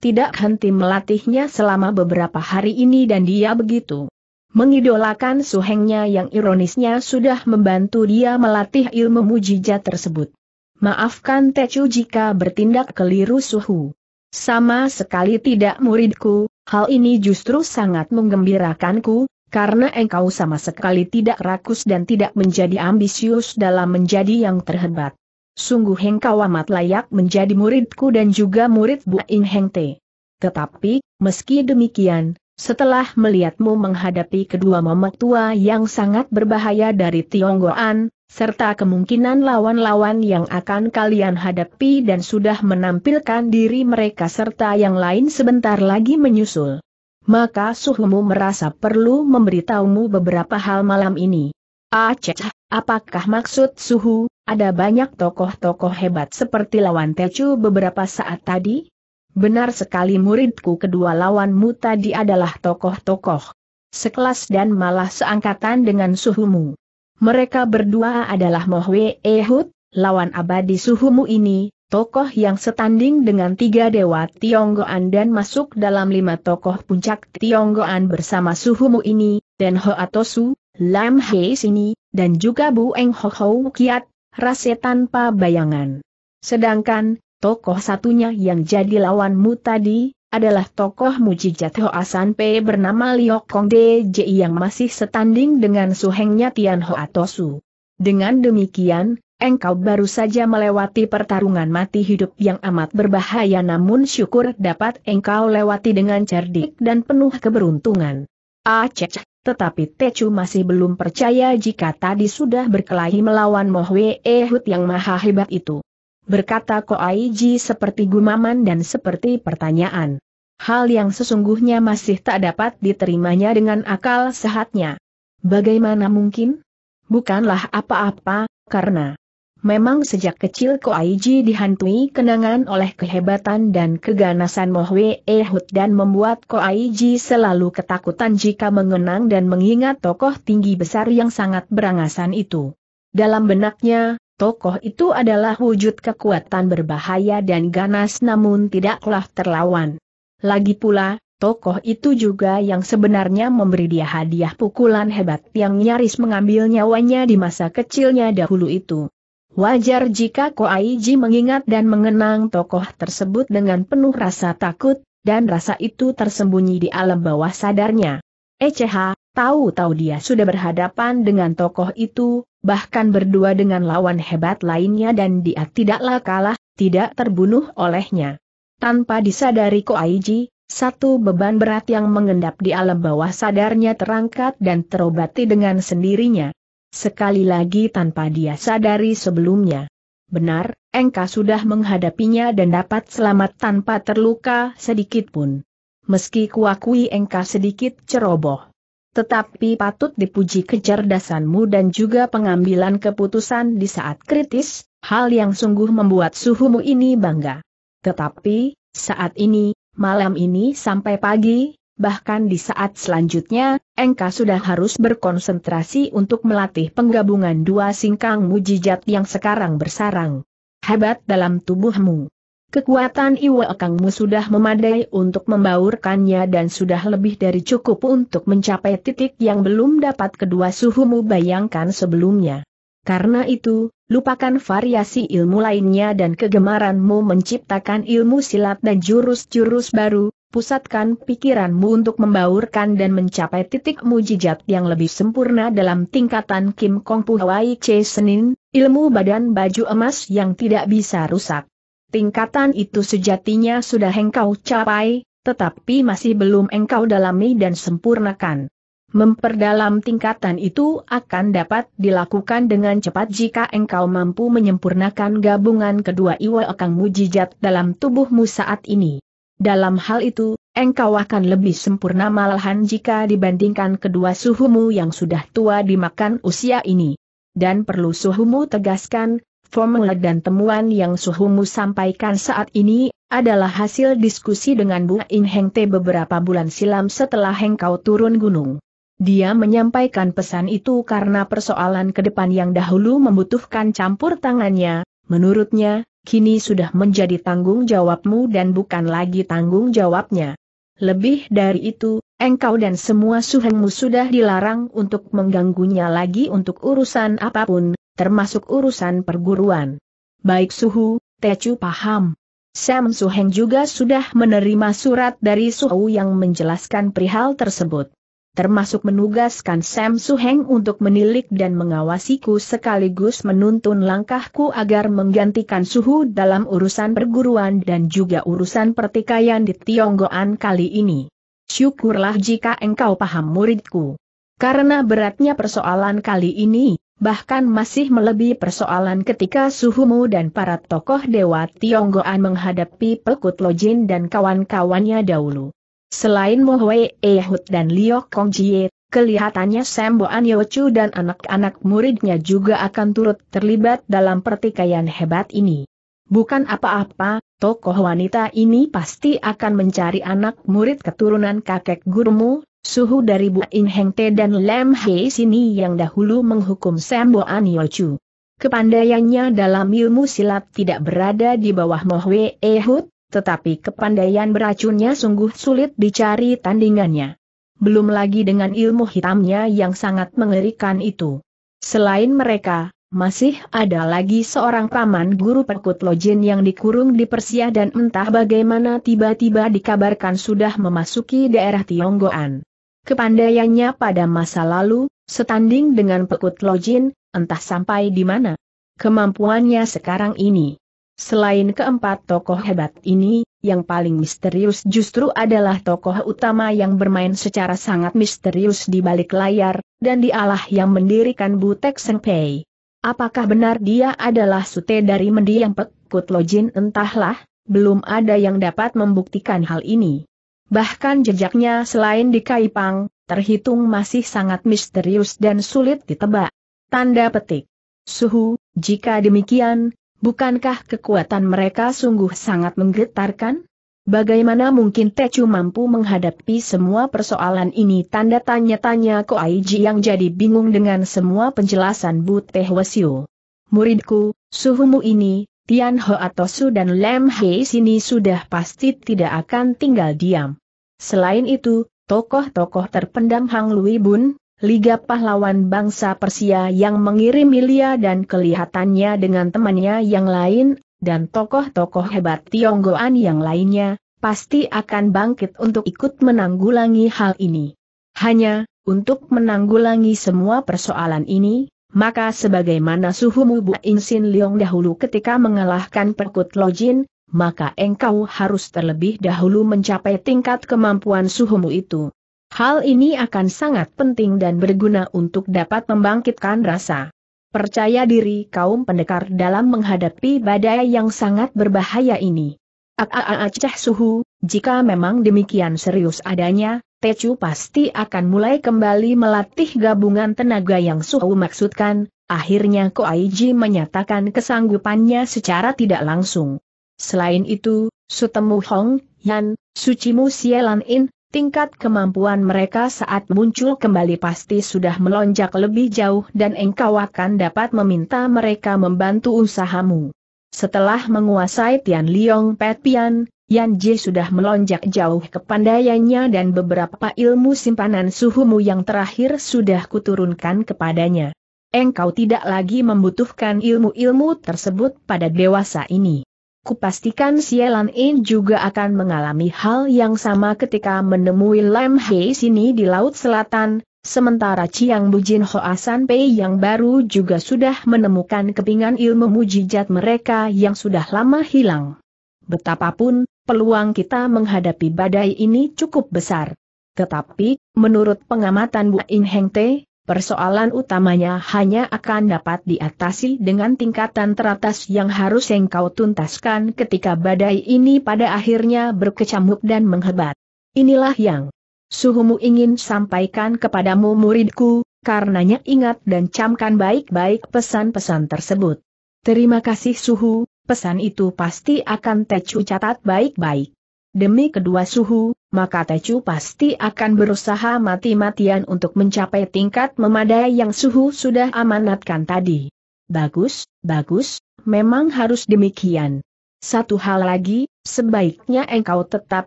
Tidak henti melatihnya selama beberapa hari ini dan dia begitu mengidolakan suhengnya yang ironisnya sudah membantu dia melatih ilmu mujizat tersebut. Maafkan Teju jika bertindak keliru suhu. Sama sekali tidak muridku, hal ini justru sangat menggembirakanku, karena engkau sama sekali tidak rakus dan tidak menjadi ambisius dalam menjadi yang terhebat. Sungguh engkau amat layak menjadi muridku dan juga murid Bu In Heng Te. Tetapi, meski demikian, setelah melihatmu menghadapi kedua momok tua yang sangat berbahaya dari Tionggoan, serta kemungkinan lawan-lawan yang akan kalian hadapi dan sudah menampilkan diri mereka serta yang lain sebentar lagi menyusul. Maka suhumu merasa perlu memberitahumu beberapa hal malam ini. Aceh, ah, apakah maksud suhu, ada banyak tokoh-tokoh hebat seperti lawan Tecu beberapa saat tadi? Benar sekali muridku kedua lawanmu tadi adalah tokoh-tokoh. Sekelas dan malah seangkatan dengan suhumu. Mereka berdua adalah Mohwe Ehud, lawan abadi suhumu ini, tokoh yang setanding dengan tiga dewa Tionggoan dan masuk dalam lima tokoh puncak Tionggoan bersama suhumu ini, dan Hoatosu, Lam Hei ini dan juga Bu Eng Ho Ho Kiat, rasa tanpa bayangan. Sedangkan, Tokoh satunya yang jadi lawanmu tadi, adalah tokoh mujijat Hoasan P bernama Liok Kong yang masih setanding dengan suhengnya Tian Ho Atosu. Dengan demikian, engkau baru saja melewati pertarungan mati hidup yang amat berbahaya namun syukur dapat engkau lewati dengan cerdik dan penuh keberuntungan. Aceh, ah, tetapi Techu masih belum percaya jika tadi sudah berkelahi melawan Mohwe Ehud yang maha hebat itu berkata Koaiji seperti gumaman dan seperti pertanyaan. Hal yang sesungguhnya masih tak dapat diterimanya dengan akal sehatnya. Bagaimana mungkin? Bukanlah apa-apa, karena memang sejak kecil Koaiji dihantui kenangan oleh kehebatan dan keganasan Mohwe Ehud dan membuat Koaiji selalu ketakutan jika mengenang dan mengingat tokoh tinggi besar yang sangat berangasan itu. Dalam benaknya, Tokoh itu adalah wujud kekuatan berbahaya dan ganas namun tidaklah terlawan. Lagi pula, tokoh itu juga yang sebenarnya memberi dia hadiah pukulan hebat yang nyaris mengambil nyawanya di masa kecilnya dahulu itu. Wajar jika Ko Koaiji mengingat dan mengenang tokoh tersebut dengan penuh rasa takut, dan rasa itu tersembunyi di alam bawah sadarnya. Eceha, Tahu-tahu dia sudah berhadapan dengan tokoh itu, bahkan berdua dengan lawan hebat lainnya dan dia tidaklah kalah, tidak terbunuh olehnya. Tanpa disadari Ko Aiji, satu beban berat yang mengendap di alam bawah sadarnya terangkat dan terobati dengan sendirinya. Sekali lagi tanpa dia sadari sebelumnya. Benar, Engka sudah menghadapinya dan dapat selamat tanpa terluka sedikit pun. Meski kuakui Engka sedikit ceroboh. Tetapi patut dipuji kecerdasanmu dan juga pengambilan keputusan di saat kritis, hal yang sungguh membuat suhumu ini bangga. Tetapi, saat ini, malam ini sampai pagi, bahkan di saat selanjutnya, engkau sudah harus berkonsentrasi untuk melatih penggabungan dua singkang mujijat yang sekarang bersarang hebat dalam tubuhmu. Kekuatan Iwa Kangmu sudah memadai untuk membaurkannya dan sudah lebih dari cukup untuk mencapai titik yang belum dapat kedua suhumu bayangkan sebelumnya. Karena itu, lupakan variasi ilmu lainnya dan kegemaranmu menciptakan ilmu silat dan jurus-jurus baru, pusatkan pikiranmu untuk membaurkan dan mencapai titik mujijat yang lebih sempurna dalam tingkatan Kim Kong Puhwai Senin, ilmu badan baju emas yang tidak bisa rusak tingkatan itu sejatinya sudah engkau capai, tetapi masih belum engkau dalami dan sempurnakan. Memperdalam tingkatan itu akan dapat dilakukan dengan cepat jika engkau mampu menyempurnakan gabungan kedua iwa akang mujijat dalam tubuhmu saat ini. Dalam hal itu, engkau akan lebih sempurna malahan jika dibandingkan kedua suhumu yang sudah tua dimakan usia ini. Dan perlu suhumu tegaskan, Formula dan temuan yang Suhumu sampaikan saat ini adalah hasil diskusi dengan Bu In Heng Te beberapa bulan silam setelah Heng turun gunung. Dia menyampaikan pesan itu karena persoalan ke depan yang dahulu membutuhkan campur tangannya, menurutnya, kini sudah menjadi tanggung jawabmu dan bukan lagi tanggung jawabnya. Lebih dari itu, engkau dan semua suhengmu sudah dilarang untuk mengganggunya lagi untuk urusan apapun, termasuk urusan perguruan. Baik Suhu, Tecu paham. Sam Suheng juga sudah menerima surat dari Suhu yang menjelaskan perihal tersebut. Termasuk menugaskan Sam Suheng untuk menilik dan mengawasiku sekaligus menuntun langkahku agar menggantikan Suhu dalam urusan perguruan dan juga urusan pertikaian di Tionggoan kali ini. Syukurlah jika engkau paham muridku. Karena beratnya persoalan kali ini, bahkan masih melebihi persoalan ketika Suhumu dan para tokoh Dewa Tionggoan menghadapi Pekut Lojin dan kawan-kawannya dahulu. Selain Mohwe Ehud dan Liok Kongjie, kelihatannya An Yochu dan anak-anak muridnya juga akan turut terlibat dalam pertikaian hebat ini. Bukan apa-apa, tokoh wanita ini pasti akan mencari anak murid keturunan kakek gurumu, Suhu dari Bu In Heng Te dan Lam He sini yang dahulu menghukum Sambo An Chu. Kepandaiannya dalam ilmu silat tidak berada di bawah Mohwe Ehud, tetapi kepandaian beracunnya sungguh sulit dicari tandingannya. Belum lagi dengan ilmu hitamnya yang sangat mengerikan itu. Selain mereka, masih ada lagi seorang paman guru perkut lojin yang dikurung di Persia dan entah bagaimana tiba-tiba dikabarkan sudah memasuki daerah Tionggoan. Kepandaiannya pada masa lalu, setanding dengan pekut lojin, entah sampai di mana. Kemampuannya sekarang ini. Selain keempat tokoh hebat ini, yang paling misterius justru adalah tokoh utama yang bermain secara sangat misterius di balik layar, dan dialah yang mendirikan Butek Sengpei. Apakah benar dia adalah sute dari mendiang pekut lojin entahlah, belum ada yang dapat membuktikan hal ini. Bahkan jejaknya selain di Kaipang, terhitung masih sangat misterius dan sulit ditebak. Tanda petik. Suhu, jika demikian, bukankah kekuatan mereka sungguh sangat menggetarkan? Bagaimana mungkin Techu mampu menghadapi semua persoalan ini? Tanda tanya-tanya Aiji yang jadi bingung dengan semua penjelasan Teh Wasiu. Muridku, suhumu ini, Tian Ho atau Su dan Lem Hei sini sudah pasti tidak akan tinggal diam. Selain itu, tokoh-tokoh terpendam Hang Lui Bun, Liga Pahlawan Bangsa Persia yang mengirim Ilya dan kelihatannya dengan temannya yang lain, dan tokoh-tokoh hebat Tionggoan yang lainnya, pasti akan bangkit untuk ikut menanggulangi hal ini. Hanya, untuk menanggulangi semua persoalan ini, maka sebagaimana suhu Mubu Insin liong dahulu ketika mengalahkan Perkut Lojin, maka engkau harus terlebih dahulu mencapai tingkat kemampuan suhumu itu. Hal ini akan sangat penting dan berguna untuk dapat membangkitkan rasa percaya diri kaum pendekar dalam menghadapi badai yang sangat berbahaya ini. Aceh suhu, jika memang demikian serius adanya, Tecu pasti akan mulai kembali melatih gabungan tenaga yang Suhu maksudkan, akhirnya Ko Koaiji menyatakan kesanggupannya secara tidak langsung. Selain itu, Sutemu Hong, Yan, Sucimu Sielan In, tingkat kemampuan mereka saat muncul kembali pasti sudah melonjak lebih jauh dan engkau akan dapat meminta mereka membantu usahamu. Setelah menguasai Tian Liong Pet Pian, Yan Ji sudah melonjak jauh ke kepandaiannya dan beberapa ilmu simpanan suhumu yang terakhir sudah kuturunkan kepadanya. Engkau tidak lagi membutuhkan ilmu-ilmu tersebut pada dewasa ini. Kupastikan Sielan In juga akan mengalami hal yang sama ketika menemui Lam Hei sini di Laut Selatan, sementara Chiang Bujin Hoasan Pei yang baru juga sudah menemukan kepingan ilmu mujijat mereka yang sudah lama hilang. Betapapun, peluang kita menghadapi badai ini cukup besar. Tetapi, menurut pengamatan Bu In Heng Te, persoalan utamanya hanya akan dapat diatasi dengan tingkatan teratas yang harus engkau tuntaskan ketika badai ini pada akhirnya berkecamuk dan menghebat. Inilah yang suhumu ingin sampaikan kepadamu muridku, karenanya ingat dan camkan baik-baik pesan-pesan tersebut. Terima kasih suhu, pesan itu pasti akan Tecu catat baik-baik. Demi kedua suhu, maka Tecu pasti akan berusaha mati-matian untuk mencapai tingkat memadai yang suhu sudah amanatkan tadi. Bagus, bagus, memang harus demikian. Satu hal lagi, sebaiknya engkau tetap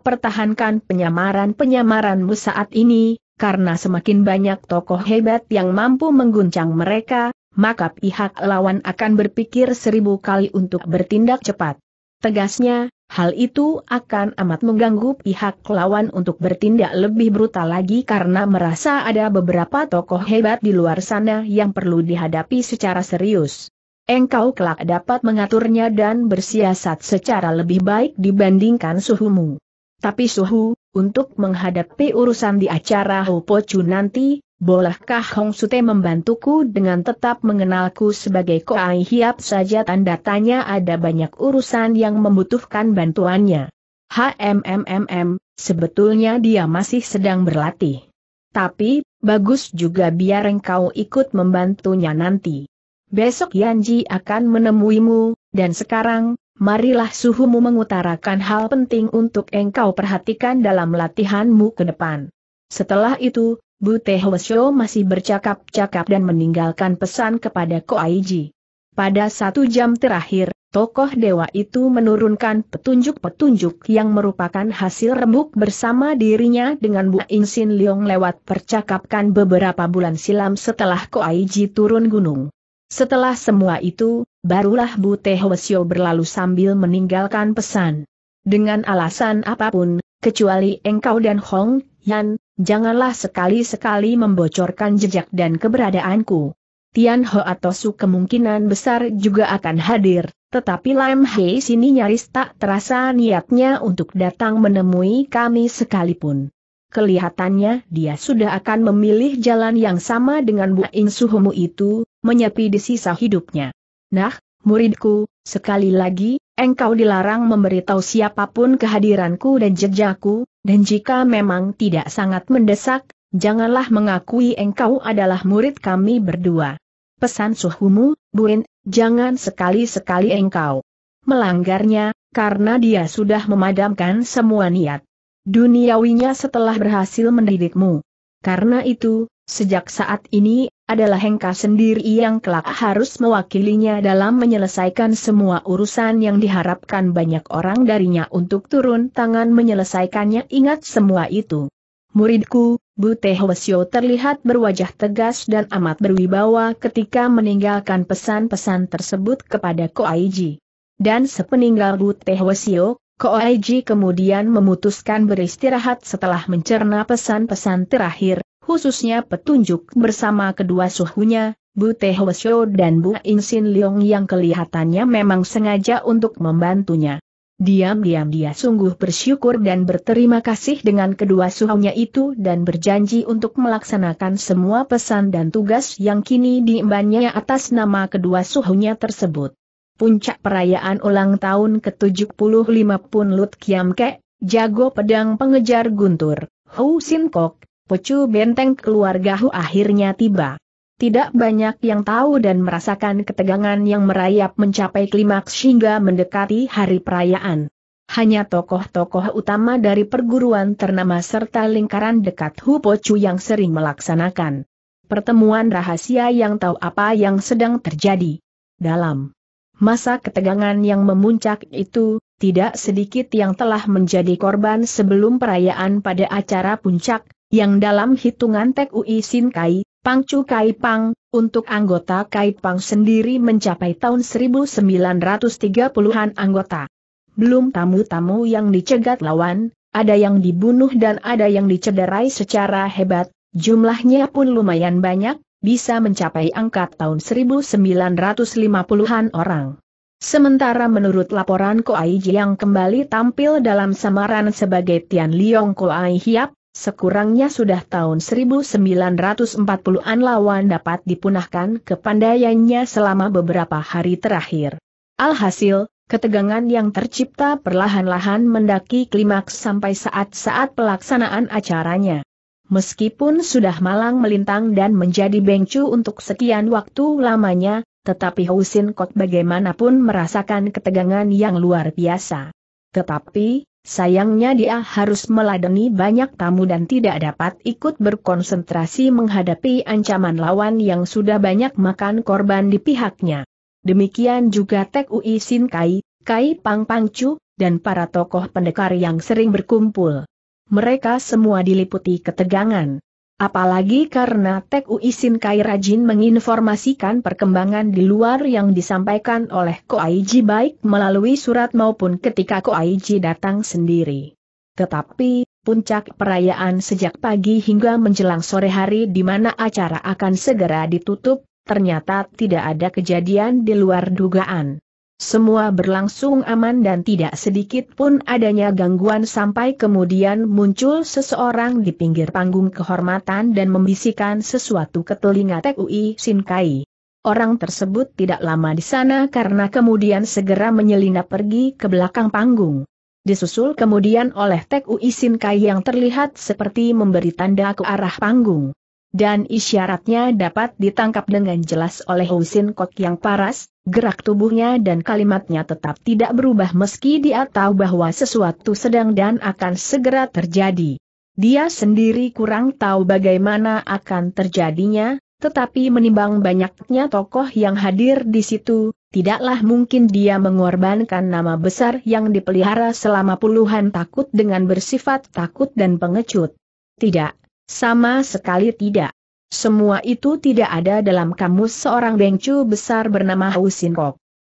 pertahankan penyamaran-penyamaranmu saat ini, karena semakin banyak tokoh hebat yang mampu mengguncang mereka, maka pihak lawan akan berpikir seribu kali untuk bertindak cepat. Tegasnya, hal itu akan amat mengganggu pihak lawan untuk bertindak lebih brutal lagi karena merasa ada beberapa tokoh hebat di luar sana yang perlu dihadapi secara serius. Engkau kelak dapat mengaturnya dan bersiasat secara lebih baik dibandingkan suhumu. Tapi suhu, untuk menghadapi urusan di acara Hupocu nanti, Bolehkah Hong Sute membantuku dengan tetap mengenalku sebagai Koai Hiap saja tanda tanya ada banyak urusan yang membutuhkan bantuannya. HMMMM, sebetulnya dia masih sedang berlatih. Tapi, bagus juga biar engkau ikut membantunya nanti. Besok Yanji akan menemuimu, dan sekarang, marilah suhumu mengutarakan hal penting untuk engkau perhatikan dalam latihanmu ke depan. Setelah itu, Bute Hwasyo masih bercakap-cakap dan meninggalkan pesan kepada Ko Aiji. Pada satu jam terakhir, tokoh dewa itu menurunkan petunjuk-petunjuk yang merupakan hasil rembuk bersama dirinya dengan Bu Insin Leong lewat percakapan beberapa bulan silam setelah Ko Aiji turun gunung. Setelah semua itu, barulah Bute Hwasyo berlalu sambil meninggalkan pesan. Dengan alasan apapun, kecuali engkau dan Hong Yan, janganlah sekali-sekali membocorkan jejak dan keberadaanku. Tian Ho atau Su kemungkinan besar juga akan hadir, tetapi Lam Hei sini nyaris tak terasa niatnya untuk datang menemui kami sekalipun. Kelihatannya dia sudah akan memilih jalan yang sama dengan Bu In Suhumu itu, menyepi di sisa hidupnya. Nah, muridku, sekali lagi, engkau dilarang memberitahu siapapun kehadiranku dan jejakku, dan jika memang tidak sangat mendesak, janganlah mengakui engkau adalah murid kami berdua. Pesan suhumu, Buin, jangan sekali-sekali engkau melanggarnya, karena dia sudah memadamkan semua niat duniawinya setelah berhasil mendidikmu. Karena itu, Sejak saat ini, adalah Hengka sendiri yang kelak harus mewakilinya dalam menyelesaikan semua urusan yang diharapkan banyak orang darinya untuk turun tangan menyelesaikannya ingat semua itu. Muridku, Bute Hwasyo terlihat berwajah tegas dan amat berwibawa ketika meninggalkan pesan-pesan tersebut kepada Koaiji. Dan sepeninggal Bute Hwasyo, Koaiji kemudian memutuskan beristirahat setelah mencerna pesan-pesan terakhir, khususnya petunjuk bersama kedua suhunya, Bu Tehwesyo dan Bu Insin Leong yang kelihatannya memang sengaja untuk membantunya. Diam-diam dia sungguh bersyukur dan berterima kasih dengan kedua suhunya itu dan berjanji untuk melaksanakan semua pesan dan tugas yang kini diembannya atas nama kedua suhunya tersebut. Puncak perayaan ulang tahun ke-75 pun Lut Kiam jago pedang pengejar guntur, Hou Sin Kok, Pocu benteng keluarga Hu akhirnya tiba. Tidak banyak yang tahu dan merasakan ketegangan yang merayap mencapai klimaks hingga mendekati hari perayaan. Hanya tokoh-tokoh utama dari perguruan ternama serta lingkaran dekat Hu Pocu yang sering melaksanakan pertemuan rahasia yang tahu apa yang sedang terjadi. Dalam masa ketegangan yang memuncak itu, tidak sedikit yang telah menjadi korban sebelum perayaan pada acara puncak, yang dalam hitungan Tek Ui Sin Kai, Pangcu Kai Pang, untuk anggota Kai Pang sendiri mencapai tahun 1930-an anggota. Belum tamu-tamu yang dicegat lawan, ada yang dibunuh dan ada yang dicederai secara hebat, jumlahnya pun lumayan banyak, bisa mencapai angka tahun 1950-an orang. Sementara menurut laporan Koai yang kembali tampil dalam samaran sebagai Tian Liong Koai Hiap, Sekurangnya sudah tahun 1940-an lawan dapat dipunahkan kepandaiannya selama beberapa hari terakhir. Alhasil, ketegangan yang tercipta perlahan-lahan mendaki klimaks sampai saat-saat pelaksanaan acaranya. Meskipun sudah malang melintang dan menjadi bengcu untuk sekian waktu lamanya, tetapi Husin kok bagaimanapun merasakan ketegangan yang luar biasa. Tetapi, Sayangnya dia harus meladeni banyak tamu dan tidak dapat ikut berkonsentrasi menghadapi ancaman lawan yang sudah banyak makan korban di pihaknya. Demikian juga Tek Ui Sin Kai, Kai Pang Pang Chu, dan para tokoh pendekar yang sering berkumpul. Mereka semua diliputi ketegangan. Apalagi karena Tek Uisin Kai rajin menginformasikan perkembangan di luar yang disampaikan oleh Koaiji baik melalui surat maupun ketika Koaiji datang sendiri. Tetapi, puncak perayaan sejak pagi hingga menjelang sore hari di mana acara akan segera ditutup, ternyata tidak ada kejadian di luar dugaan. Semua berlangsung aman dan tidak sedikit pun adanya gangguan sampai kemudian muncul seseorang di pinggir panggung kehormatan dan membisikkan sesuatu ke telinga Tek Ui Sin Kai. Orang tersebut tidak lama di sana karena kemudian segera menyelinap pergi ke belakang panggung. Disusul kemudian oleh Tek Ui Sin Kai yang terlihat seperti memberi tanda ke arah panggung dan isyaratnya dapat ditangkap dengan jelas oleh Husin Kok yang paras, gerak tubuhnya dan kalimatnya tetap tidak berubah meski dia tahu bahwa sesuatu sedang dan akan segera terjadi. Dia sendiri kurang tahu bagaimana akan terjadinya, tetapi menimbang banyaknya tokoh yang hadir di situ, tidaklah mungkin dia mengorbankan nama besar yang dipelihara selama puluhan takut dengan bersifat takut dan pengecut. Tidak, sama sekali tidak. Semua itu tidak ada dalam kamus seorang bengcu besar bernama Husin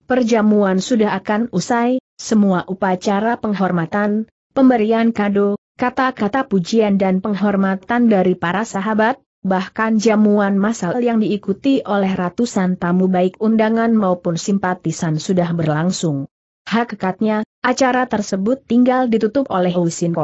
Perjamuan sudah akan usai, semua upacara penghormatan, pemberian kado, kata-kata pujian dan penghormatan dari para sahabat, bahkan jamuan masal yang diikuti oleh ratusan tamu baik undangan maupun simpatisan sudah berlangsung. Hakikatnya, acara tersebut tinggal ditutup oleh Husin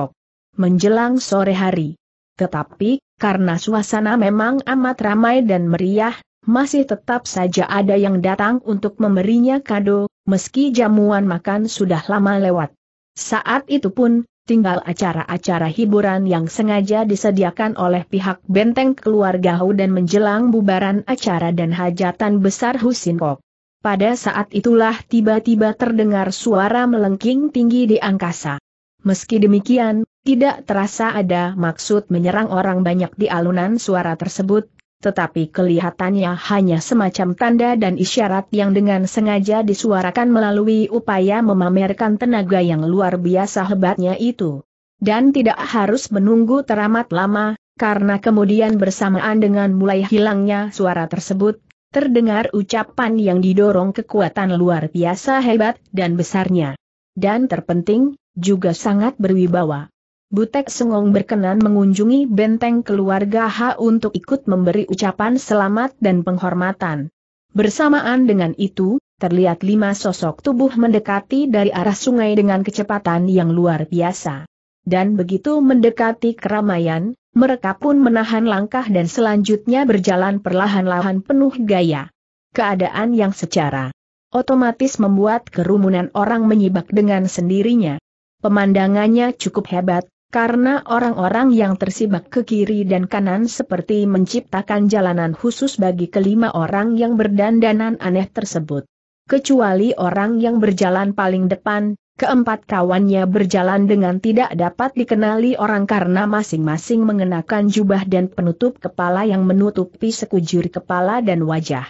Menjelang sore hari tetapi, karena suasana memang amat ramai dan meriah, masih tetap saja ada yang datang untuk memberinya kado, meski jamuan makan sudah lama lewat. Saat itu pun, tinggal acara-acara hiburan yang sengaja disediakan oleh pihak benteng keluarga Hu dan menjelang bubaran acara dan hajatan besar Husin Kok. Pada saat itulah tiba-tiba terdengar suara melengking tinggi di angkasa. Meski demikian, tidak terasa ada maksud menyerang orang banyak di alunan suara tersebut, tetapi kelihatannya hanya semacam tanda dan isyarat yang dengan sengaja disuarakan melalui upaya memamerkan tenaga yang luar biasa hebatnya itu. Dan tidak harus menunggu teramat lama, karena kemudian bersamaan dengan mulai hilangnya suara tersebut, terdengar ucapan yang didorong kekuatan luar biasa hebat dan besarnya. Dan terpenting, juga sangat berwibawa. Butek Sengong berkenan mengunjungi benteng keluarga H untuk ikut memberi ucapan selamat dan penghormatan. Bersamaan dengan itu, terlihat lima sosok tubuh mendekati dari arah sungai dengan kecepatan yang luar biasa. Dan begitu mendekati keramaian, mereka pun menahan langkah dan selanjutnya berjalan perlahan-lahan penuh gaya. Keadaan yang secara otomatis membuat kerumunan orang menyibak dengan sendirinya. Pemandangannya cukup hebat, karena orang-orang yang tersibak ke kiri dan kanan seperti menciptakan jalanan khusus bagi kelima orang yang berdandanan aneh tersebut. Kecuali orang yang berjalan paling depan, keempat kawannya berjalan dengan tidak dapat dikenali orang karena masing-masing mengenakan jubah dan penutup kepala yang menutupi sekujur kepala dan wajah.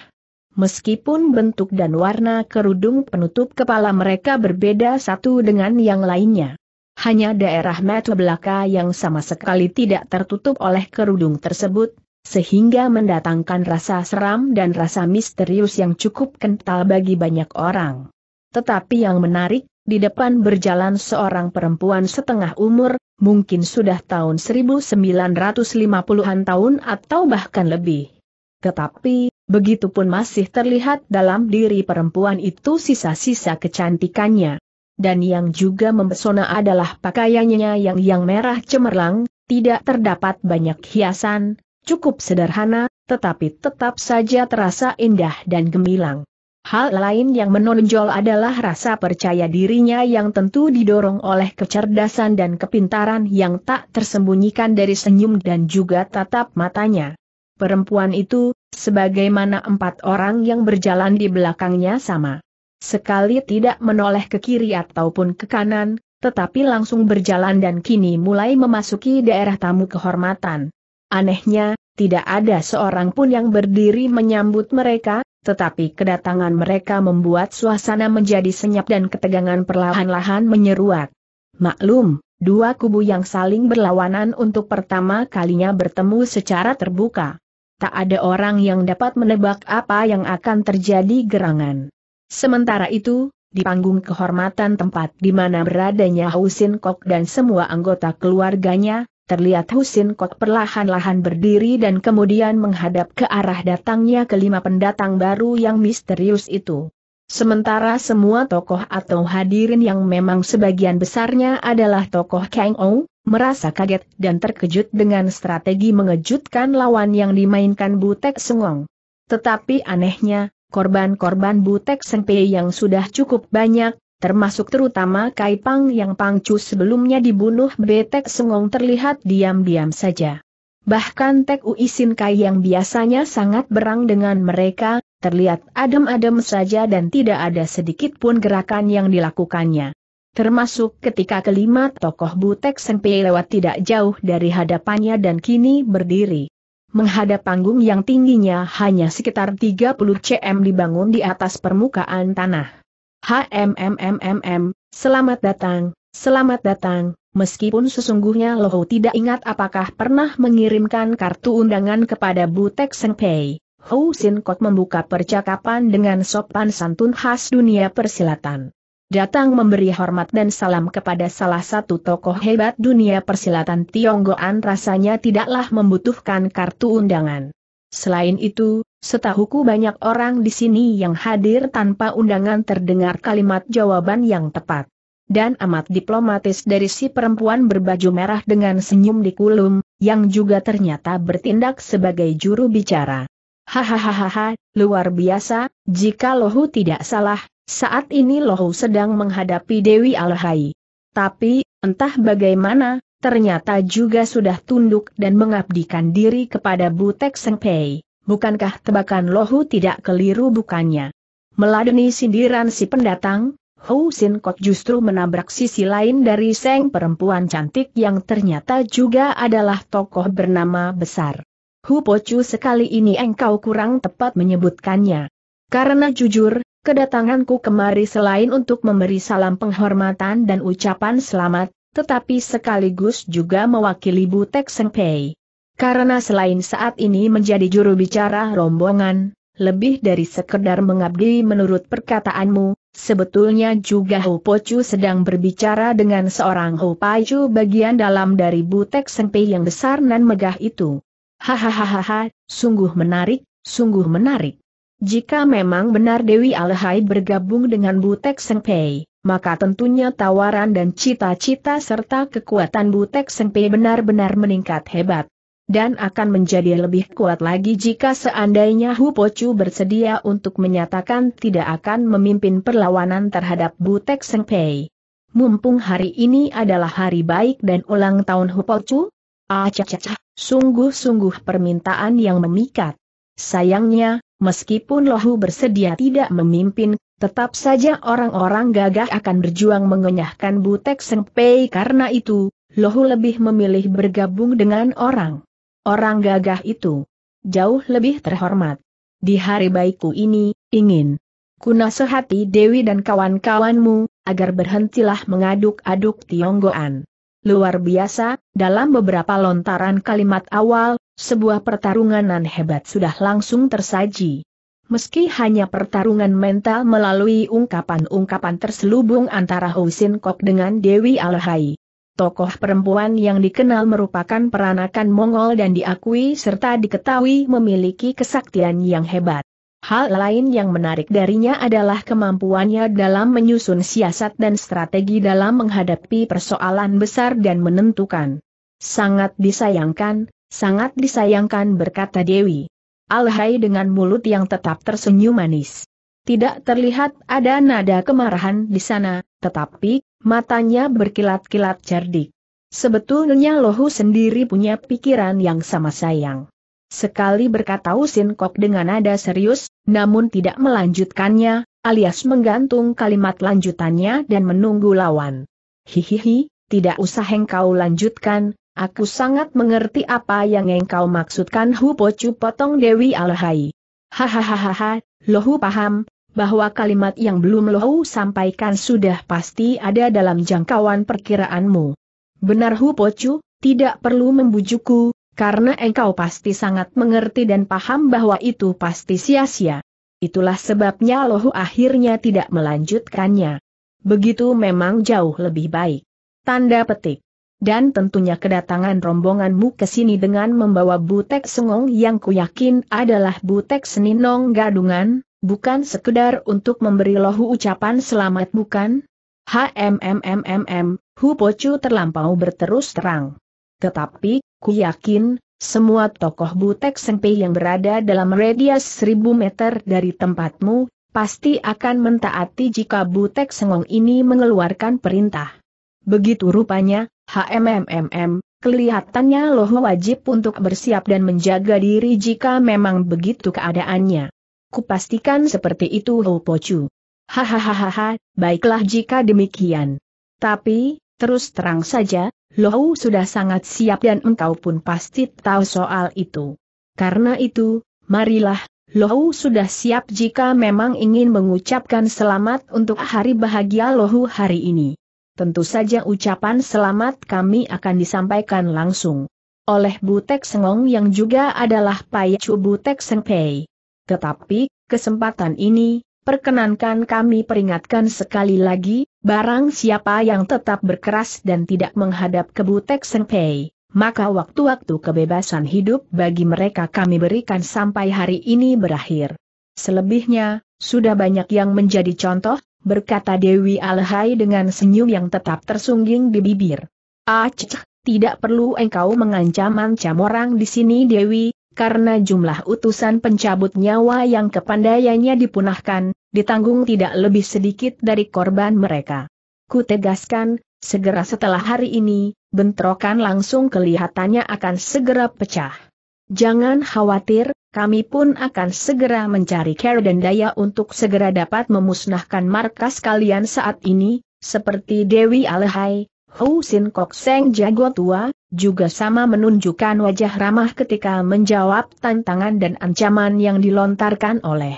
Meskipun bentuk dan warna kerudung penutup kepala mereka berbeda satu dengan yang lainnya hanya daerah mata belaka yang sama sekali tidak tertutup oleh kerudung tersebut, sehingga mendatangkan rasa seram dan rasa misterius yang cukup kental bagi banyak orang. Tetapi yang menarik, di depan berjalan seorang perempuan setengah umur, mungkin sudah tahun 1950-an tahun atau bahkan lebih. Tetapi, begitupun masih terlihat dalam diri perempuan itu sisa-sisa kecantikannya dan yang juga mempesona adalah pakaiannya yang yang merah cemerlang, tidak terdapat banyak hiasan, cukup sederhana, tetapi tetap saja terasa indah dan gemilang. Hal lain yang menonjol adalah rasa percaya dirinya yang tentu didorong oleh kecerdasan dan kepintaran yang tak tersembunyikan dari senyum dan juga tatap matanya. Perempuan itu, sebagaimana empat orang yang berjalan di belakangnya sama Sekali tidak menoleh ke kiri ataupun ke kanan, tetapi langsung berjalan dan kini mulai memasuki daerah tamu kehormatan. Anehnya, tidak ada seorang pun yang berdiri menyambut mereka, tetapi kedatangan mereka membuat suasana menjadi senyap dan ketegangan perlahan-lahan menyeruak. Maklum, dua kubu yang saling berlawanan untuk pertama kalinya bertemu secara terbuka. Tak ada orang yang dapat menebak apa yang akan terjadi gerangan. Sementara itu, di panggung kehormatan tempat di mana beradanya Husin Kok dan semua anggota keluarganya, terlihat Husin Kok perlahan-lahan berdiri dan kemudian menghadap ke arah datangnya kelima pendatang baru yang misterius itu. Sementara semua tokoh atau hadirin yang memang sebagian besarnya adalah tokoh Kang Ou, merasa kaget dan terkejut dengan strategi mengejutkan lawan yang dimainkan Butek Sengong. Tetapi anehnya, Korban-korban Butek Sengpei yang sudah cukup banyak, termasuk terutama Kaipang yang pangcu sebelumnya dibunuh Betek Sengong terlihat diam-diam saja. Bahkan Tek Uisin Kai yang biasanya sangat berang dengan mereka, terlihat adem-adem saja dan tidak ada sedikit pun gerakan yang dilakukannya. Termasuk ketika kelima tokoh Butek Sengpe lewat tidak jauh dari hadapannya dan kini berdiri menghadap panggung yang tingginya hanya sekitar 30 cm dibangun di atas permukaan tanah. HMMMMM, selamat datang, selamat datang, meskipun sesungguhnya Loho tidak ingat apakah pernah mengirimkan kartu undangan kepada Butek Sengpei. Hou Sin Kok membuka percakapan dengan sopan santun khas dunia persilatan datang memberi hormat dan salam kepada salah satu tokoh hebat dunia persilatan Tionggoan rasanya tidaklah membutuhkan kartu undangan. Selain itu, setahuku banyak orang di sini yang hadir tanpa undangan terdengar kalimat jawaban yang tepat. Dan amat diplomatis dari si perempuan berbaju merah dengan senyum di kulum, yang juga ternyata bertindak sebagai juru bicara. Hahaha, luar biasa, jika lohu tidak salah, saat ini Lohu sedang menghadapi Dewi Alahai. Tapi, entah bagaimana, ternyata juga sudah tunduk dan mengabdikan diri kepada Butek Sengpei. Bukankah tebakan Lohu tidak keliru bukannya? Meladeni sindiran si pendatang, Hou Sin kok justru menabrak sisi lain dari Seng perempuan cantik yang ternyata juga adalah tokoh bernama besar. Hu Pocu sekali ini engkau kurang tepat menyebutkannya. Karena jujur, Kedatanganku kemari selain untuk memberi salam penghormatan dan ucapan selamat, tetapi sekaligus juga mewakili Butek Sengpei. Karena selain saat ini menjadi juru bicara rombongan, lebih dari sekedar mengabdi menurut perkataanmu, sebetulnya juga Ho Chu sedang berbicara dengan seorang Ho Paju bagian dalam dari Butek Sengpei yang besar dan megah itu. Hahaha, sungguh menarik, sungguh menarik. Jika memang benar Dewi Alhai bergabung dengan Butek Sengpei, maka tentunya tawaran dan cita-cita serta kekuatan Butek Sengpei benar-benar meningkat hebat. Dan akan menjadi lebih kuat lagi jika seandainya Hu Pochu bersedia untuk menyatakan tidak akan memimpin perlawanan terhadap Butek Sengpei. Mumpung hari ini adalah hari baik dan ulang tahun Hu Pochu, acah-acah, sungguh-sungguh permintaan yang memikat. Sayangnya, Meskipun Lohu bersedia tidak memimpin, tetap saja orang-orang gagah akan berjuang mengenyahkan Butek Sengpei karena itu, Lohu lebih memilih bergabung dengan orang. Orang gagah itu jauh lebih terhormat. Di hari baikku ini, ingin kuna sehati Dewi dan kawan-kawanmu, agar berhentilah mengaduk-aduk Tionggoan. Luar biasa, dalam beberapa lontaran kalimat awal, sebuah pertarunganan hebat sudah langsung tersaji. Meski hanya pertarungan mental melalui ungkapan-ungkapan terselubung antara Husin Kok dengan Dewi Alhai. Tokoh perempuan yang dikenal merupakan peranakan Mongol dan diakui serta diketahui memiliki kesaktian yang hebat. Hal lain yang menarik darinya adalah kemampuannya dalam menyusun siasat dan strategi dalam menghadapi persoalan besar dan menentukan. Sangat disayangkan, Sangat disayangkan berkata Dewi. Alhai dengan mulut yang tetap tersenyum manis. Tidak terlihat ada nada kemarahan di sana, tetapi matanya berkilat-kilat cerdik. Sebetulnya Lohu sendiri punya pikiran yang sama sayang. Sekali berkata Usin Kok dengan nada serius, namun tidak melanjutkannya, alias menggantung kalimat lanjutannya dan menunggu lawan. Hihihi, tidak usah engkau lanjutkan, Aku sangat mengerti apa yang engkau maksudkan Hu Pocu potong Dewi Alahai. Hahaha, Lohu paham, bahwa kalimat yang belum Lohu sampaikan sudah pasti ada dalam jangkauan perkiraanmu. Benar Hu Pocu, tidak perlu membujukku, karena engkau pasti sangat mengerti dan paham bahwa itu pasti sia-sia. Itulah sebabnya Lohu akhirnya tidak melanjutkannya. Begitu memang jauh lebih baik. Tanda petik dan tentunya kedatangan rombonganmu ke sini dengan membawa Butek Sengong yang kuyakin adalah Butek Seninong Gadungan, bukan sekedar untuk memberi lohu ucapan selamat bukan? HMMMMM, Hu Pocu terlampau berterus terang. Tetapi, ku yakin, semua tokoh Butek Sengpi yang berada dalam radius seribu meter dari tempatmu, pasti akan mentaati jika Butek Sengong ini mengeluarkan perintah. Begitu rupanya, HMMMM, kelihatannya loh wajib untuk bersiap dan menjaga diri jika memang begitu keadaannya. Kupastikan seperti itu Ho Pocu. Hahaha, baiklah jika demikian. Tapi, terus terang saja, Lohu sudah sangat siap dan engkau pun pasti tahu soal itu. Karena itu, marilah, Lohu sudah siap jika memang ingin mengucapkan selamat untuk hari bahagia Lohu hari ini tentu saja ucapan selamat kami akan disampaikan langsung oleh Butek Sengong yang juga adalah Chu Butek Sengpei. Tetapi, kesempatan ini, perkenankan kami peringatkan sekali lagi, barang siapa yang tetap berkeras dan tidak menghadap ke Butek Sengpei, maka waktu-waktu kebebasan hidup bagi mereka kami berikan sampai hari ini berakhir. Selebihnya, sudah banyak yang menjadi contoh, berkata Dewi Alhai dengan senyum yang tetap tersungging di bibir. Aceh, tidak perlu engkau mengancam-ancam orang di sini Dewi, karena jumlah utusan pencabut nyawa yang kepandaiannya dipunahkan, ditanggung tidak lebih sedikit dari korban mereka. Kutegaskan, segera setelah hari ini, bentrokan langsung kelihatannya akan segera pecah. Jangan khawatir, kami pun akan segera mencari care dan daya untuk segera dapat memusnahkan markas kalian saat ini, seperti Dewi Alehai, Hu Sin Kok Seng Jago Tua, juga sama menunjukkan wajah ramah ketika menjawab tantangan dan ancaman yang dilontarkan oleh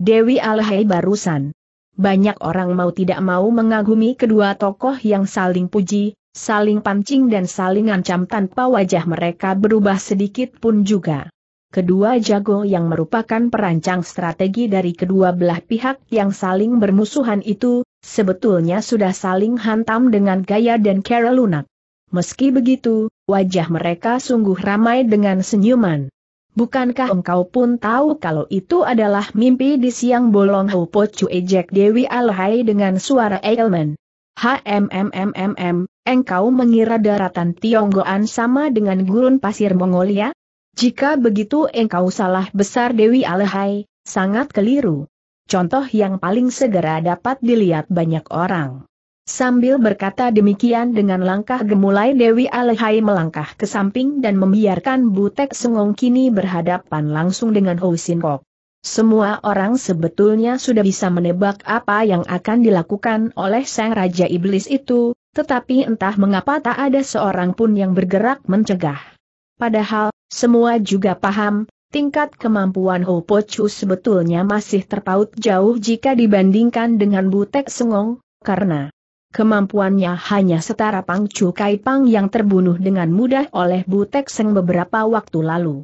Dewi Alehai barusan. Banyak orang mau tidak mau mengagumi kedua tokoh yang saling puji, saling pancing dan saling ancam tanpa wajah mereka berubah sedikit pun juga. Kedua jago yang merupakan perancang strategi dari kedua belah pihak yang saling bermusuhan itu, sebetulnya sudah saling hantam dengan gaya dan cara lunak. Meski begitu, wajah mereka sungguh ramai dengan senyuman. Bukankah engkau pun tahu kalau itu adalah mimpi di siang bolong Hupo Cuejek Dewi Alhai dengan suara Eilman? HMMMMM, engkau mengira daratan Tionggoan sama dengan gurun pasir Mongolia? Jika begitu engkau salah besar Dewi Alehai, sangat keliru. Contoh yang paling segera dapat dilihat banyak orang. Sambil berkata demikian dengan langkah gemulai Dewi Alehai melangkah ke samping dan membiarkan Butek Sengong kini berhadapan langsung dengan Ho Kok. Semua orang sebetulnya sudah bisa menebak apa yang akan dilakukan oleh sang Raja Iblis itu, tetapi entah mengapa tak ada seorang pun yang bergerak mencegah. Padahal, semua juga paham, tingkat kemampuan Ho Po Chu sebetulnya masih terpaut jauh jika dibandingkan dengan Butek Sengong, karena Kemampuannya hanya setara Pang Chu Kai Pang yang terbunuh dengan mudah oleh Butek Seng beberapa waktu lalu.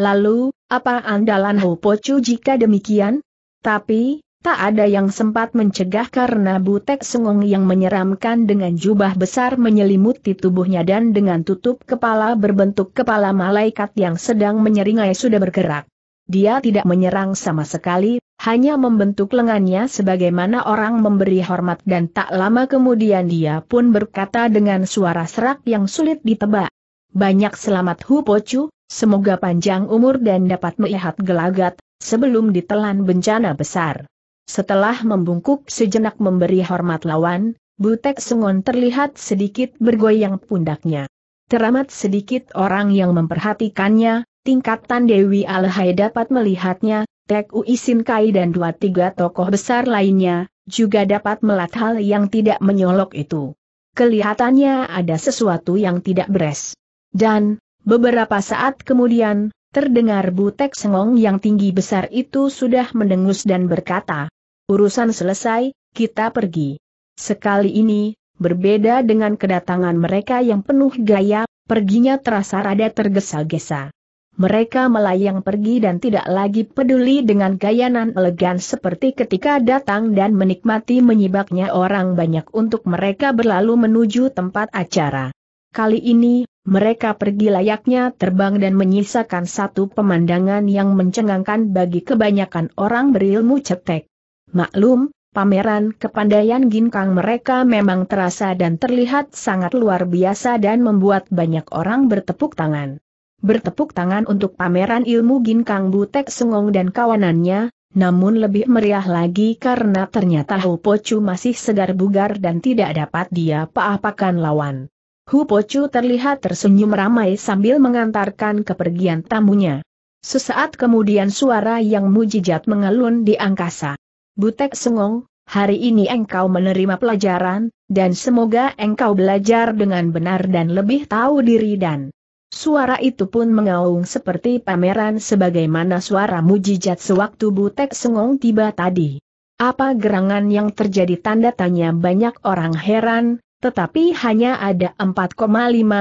Lalu, apa andalan Pocu jika demikian? Tapi, tak ada yang sempat mencegah karena butek sengong yang menyeramkan dengan jubah besar menyelimuti tubuhnya dan dengan tutup kepala berbentuk kepala malaikat yang sedang menyeringai sudah bergerak. Dia tidak menyerang sama sekali, hanya membentuk lengannya sebagaimana orang memberi hormat dan tak lama kemudian dia pun berkata dengan suara serak yang sulit ditebak. Banyak selamat Hu Pochu, Semoga panjang umur dan dapat melihat gelagat, sebelum ditelan bencana besar. Setelah membungkuk sejenak memberi hormat lawan, Butek Sengon terlihat sedikit bergoyang pundaknya. Teramat sedikit orang yang memperhatikannya, tingkatan Dewi Alhai dapat melihatnya, Tek Uisin Kai dan dua tiga tokoh besar lainnya, juga dapat melat hal yang tidak menyolok itu. Kelihatannya ada sesuatu yang tidak beres. Dan, Beberapa saat kemudian, terdengar butek sengong yang tinggi besar itu sudah mendengus dan berkata, urusan selesai, kita pergi. Sekali ini, berbeda dengan kedatangan mereka yang penuh gaya, perginya terasa rada tergesa-gesa. Mereka melayang pergi dan tidak lagi peduli dengan gayanan elegan seperti ketika datang dan menikmati menyibaknya orang banyak untuk mereka berlalu menuju tempat acara. Kali ini, mereka pergi layaknya terbang dan menyisakan satu pemandangan yang mencengangkan bagi kebanyakan orang berilmu cetek. Maklum, pameran kepandaian ginkang mereka memang terasa dan terlihat sangat luar biasa dan membuat banyak orang bertepuk tangan. Bertepuk tangan untuk pameran ilmu ginkang Butek Sengong dan kawanannya, namun lebih meriah lagi karena ternyata Hupocu masih segar bugar dan tidak dapat dia apa-apakan lawan. Hu Pocu terlihat tersenyum ramai sambil mengantarkan kepergian tamunya. Sesaat kemudian suara yang mujijat mengelun di angkasa. Butek Sengong, hari ini engkau menerima pelajaran, dan semoga engkau belajar dengan benar dan lebih tahu diri dan Suara itu pun mengaung seperti pameran sebagaimana suara mujijat sewaktu Butek Sengong tiba tadi. Apa gerangan yang terjadi tanda tanya banyak orang heran, tetapi hanya ada 4,5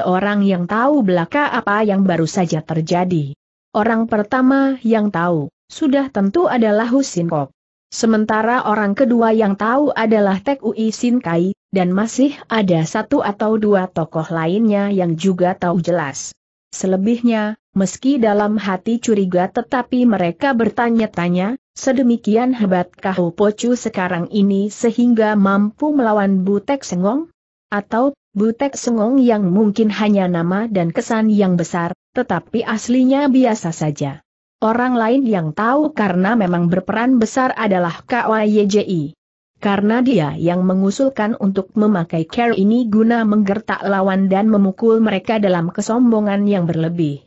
orang yang tahu belaka apa yang baru saja terjadi. Orang pertama yang tahu, sudah tentu adalah Husin Kok. Sementara orang kedua yang tahu adalah Tek Ui Sin Kai, dan masih ada satu atau dua tokoh lainnya yang juga tahu jelas. Selebihnya, meski dalam hati curiga tetapi mereka bertanya-tanya, sedemikian hebatkah Pocu sekarang ini sehingga mampu melawan Butek Sengong? atau Butek Sengong yang mungkin hanya nama dan kesan yang besar, tetapi aslinya biasa saja. Orang lain yang tahu karena memang berperan besar adalah KYJI. Karena dia yang mengusulkan untuk memakai care ini guna menggertak lawan dan memukul mereka dalam kesombongan yang berlebih.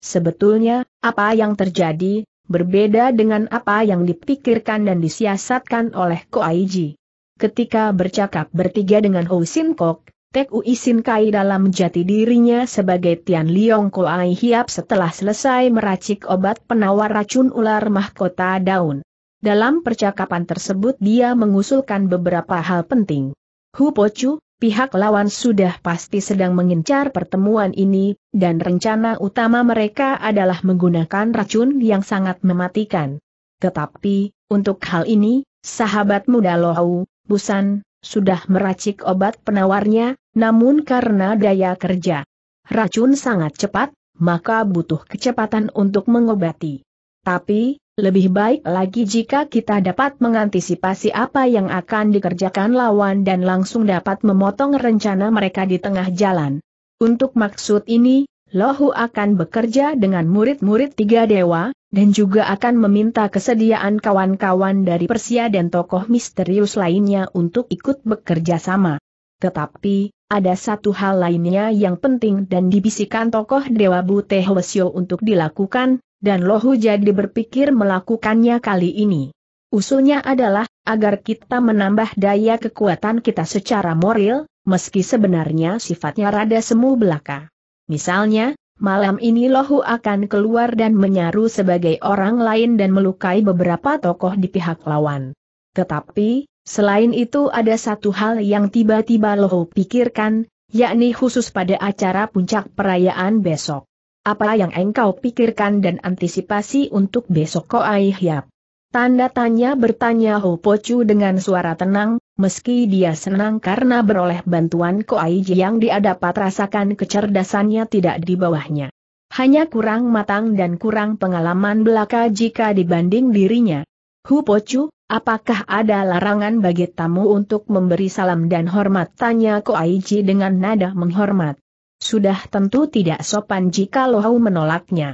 Sebetulnya, apa yang terjadi, berbeda dengan apa yang dipikirkan dan disiasatkan oleh Koaiji ketika bercakap bertiga dengan Ho Sin Kok, Tek Ui Sin Kai dalam jati dirinya sebagai Tian Liong Ai Hiap setelah selesai meracik obat penawar racun ular mahkota daun. Dalam percakapan tersebut dia mengusulkan beberapa hal penting. Hu Po Chu, pihak lawan sudah pasti sedang mengincar pertemuan ini, dan rencana utama mereka adalah menggunakan racun yang sangat mematikan. Tetapi, untuk hal ini, sahabat muda Lohau, Busan, sudah meracik obat penawarnya, namun karena daya kerja racun sangat cepat, maka butuh kecepatan untuk mengobati. Tapi, lebih baik lagi jika kita dapat mengantisipasi apa yang akan dikerjakan lawan dan langsung dapat memotong rencana mereka di tengah jalan. Untuk maksud ini, Lohu akan bekerja dengan murid-murid tiga dewa, dan juga akan meminta kesediaan kawan-kawan dari Persia dan tokoh misterius lainnya untuk ikut bekerja sama. Tetapi, ada satu hal lainnya yang penting dan dibisikkan tokoh Dewa Buteh Wesyo untuk dilakukan, dan Lohu jadi berpikir melakukannya kali ini. Usulnya adalah, agar kita menambah daya kekuatan kita secara moral, meski sebenarnya sifatnya rada semu belaka. Misalnya, malam ini Lohu akan keluar dan menyaru sebagai orang lain dan melukai beberapa tokoh di pihak lawan. Tetapi, selain itu ada satu hal yang tiba-tiba Lohu pikirkan, yakni khusus pada acara puncak perayaan besok. Apa yang engkau pikirkan dan antisipasi untuk besok Koai Hiap? Tanda tanya bertanya Ho Pochu dengan suara tenang, Meski dia senang karena beroleh bantuan Koaiji yang dia dapat rasakan kecerdasannya tidak di bawahnya. Hanya kurang matang dan kurang pengalaman belaka jika dibanding dirinya. Hu Pochu, apakah ada larangan bagi tamu untuk memberi salam dan hormat? Tanya Koaiji dengan nada menghormat. Sudah tentu tidak sopan jika Lohau menolaknya.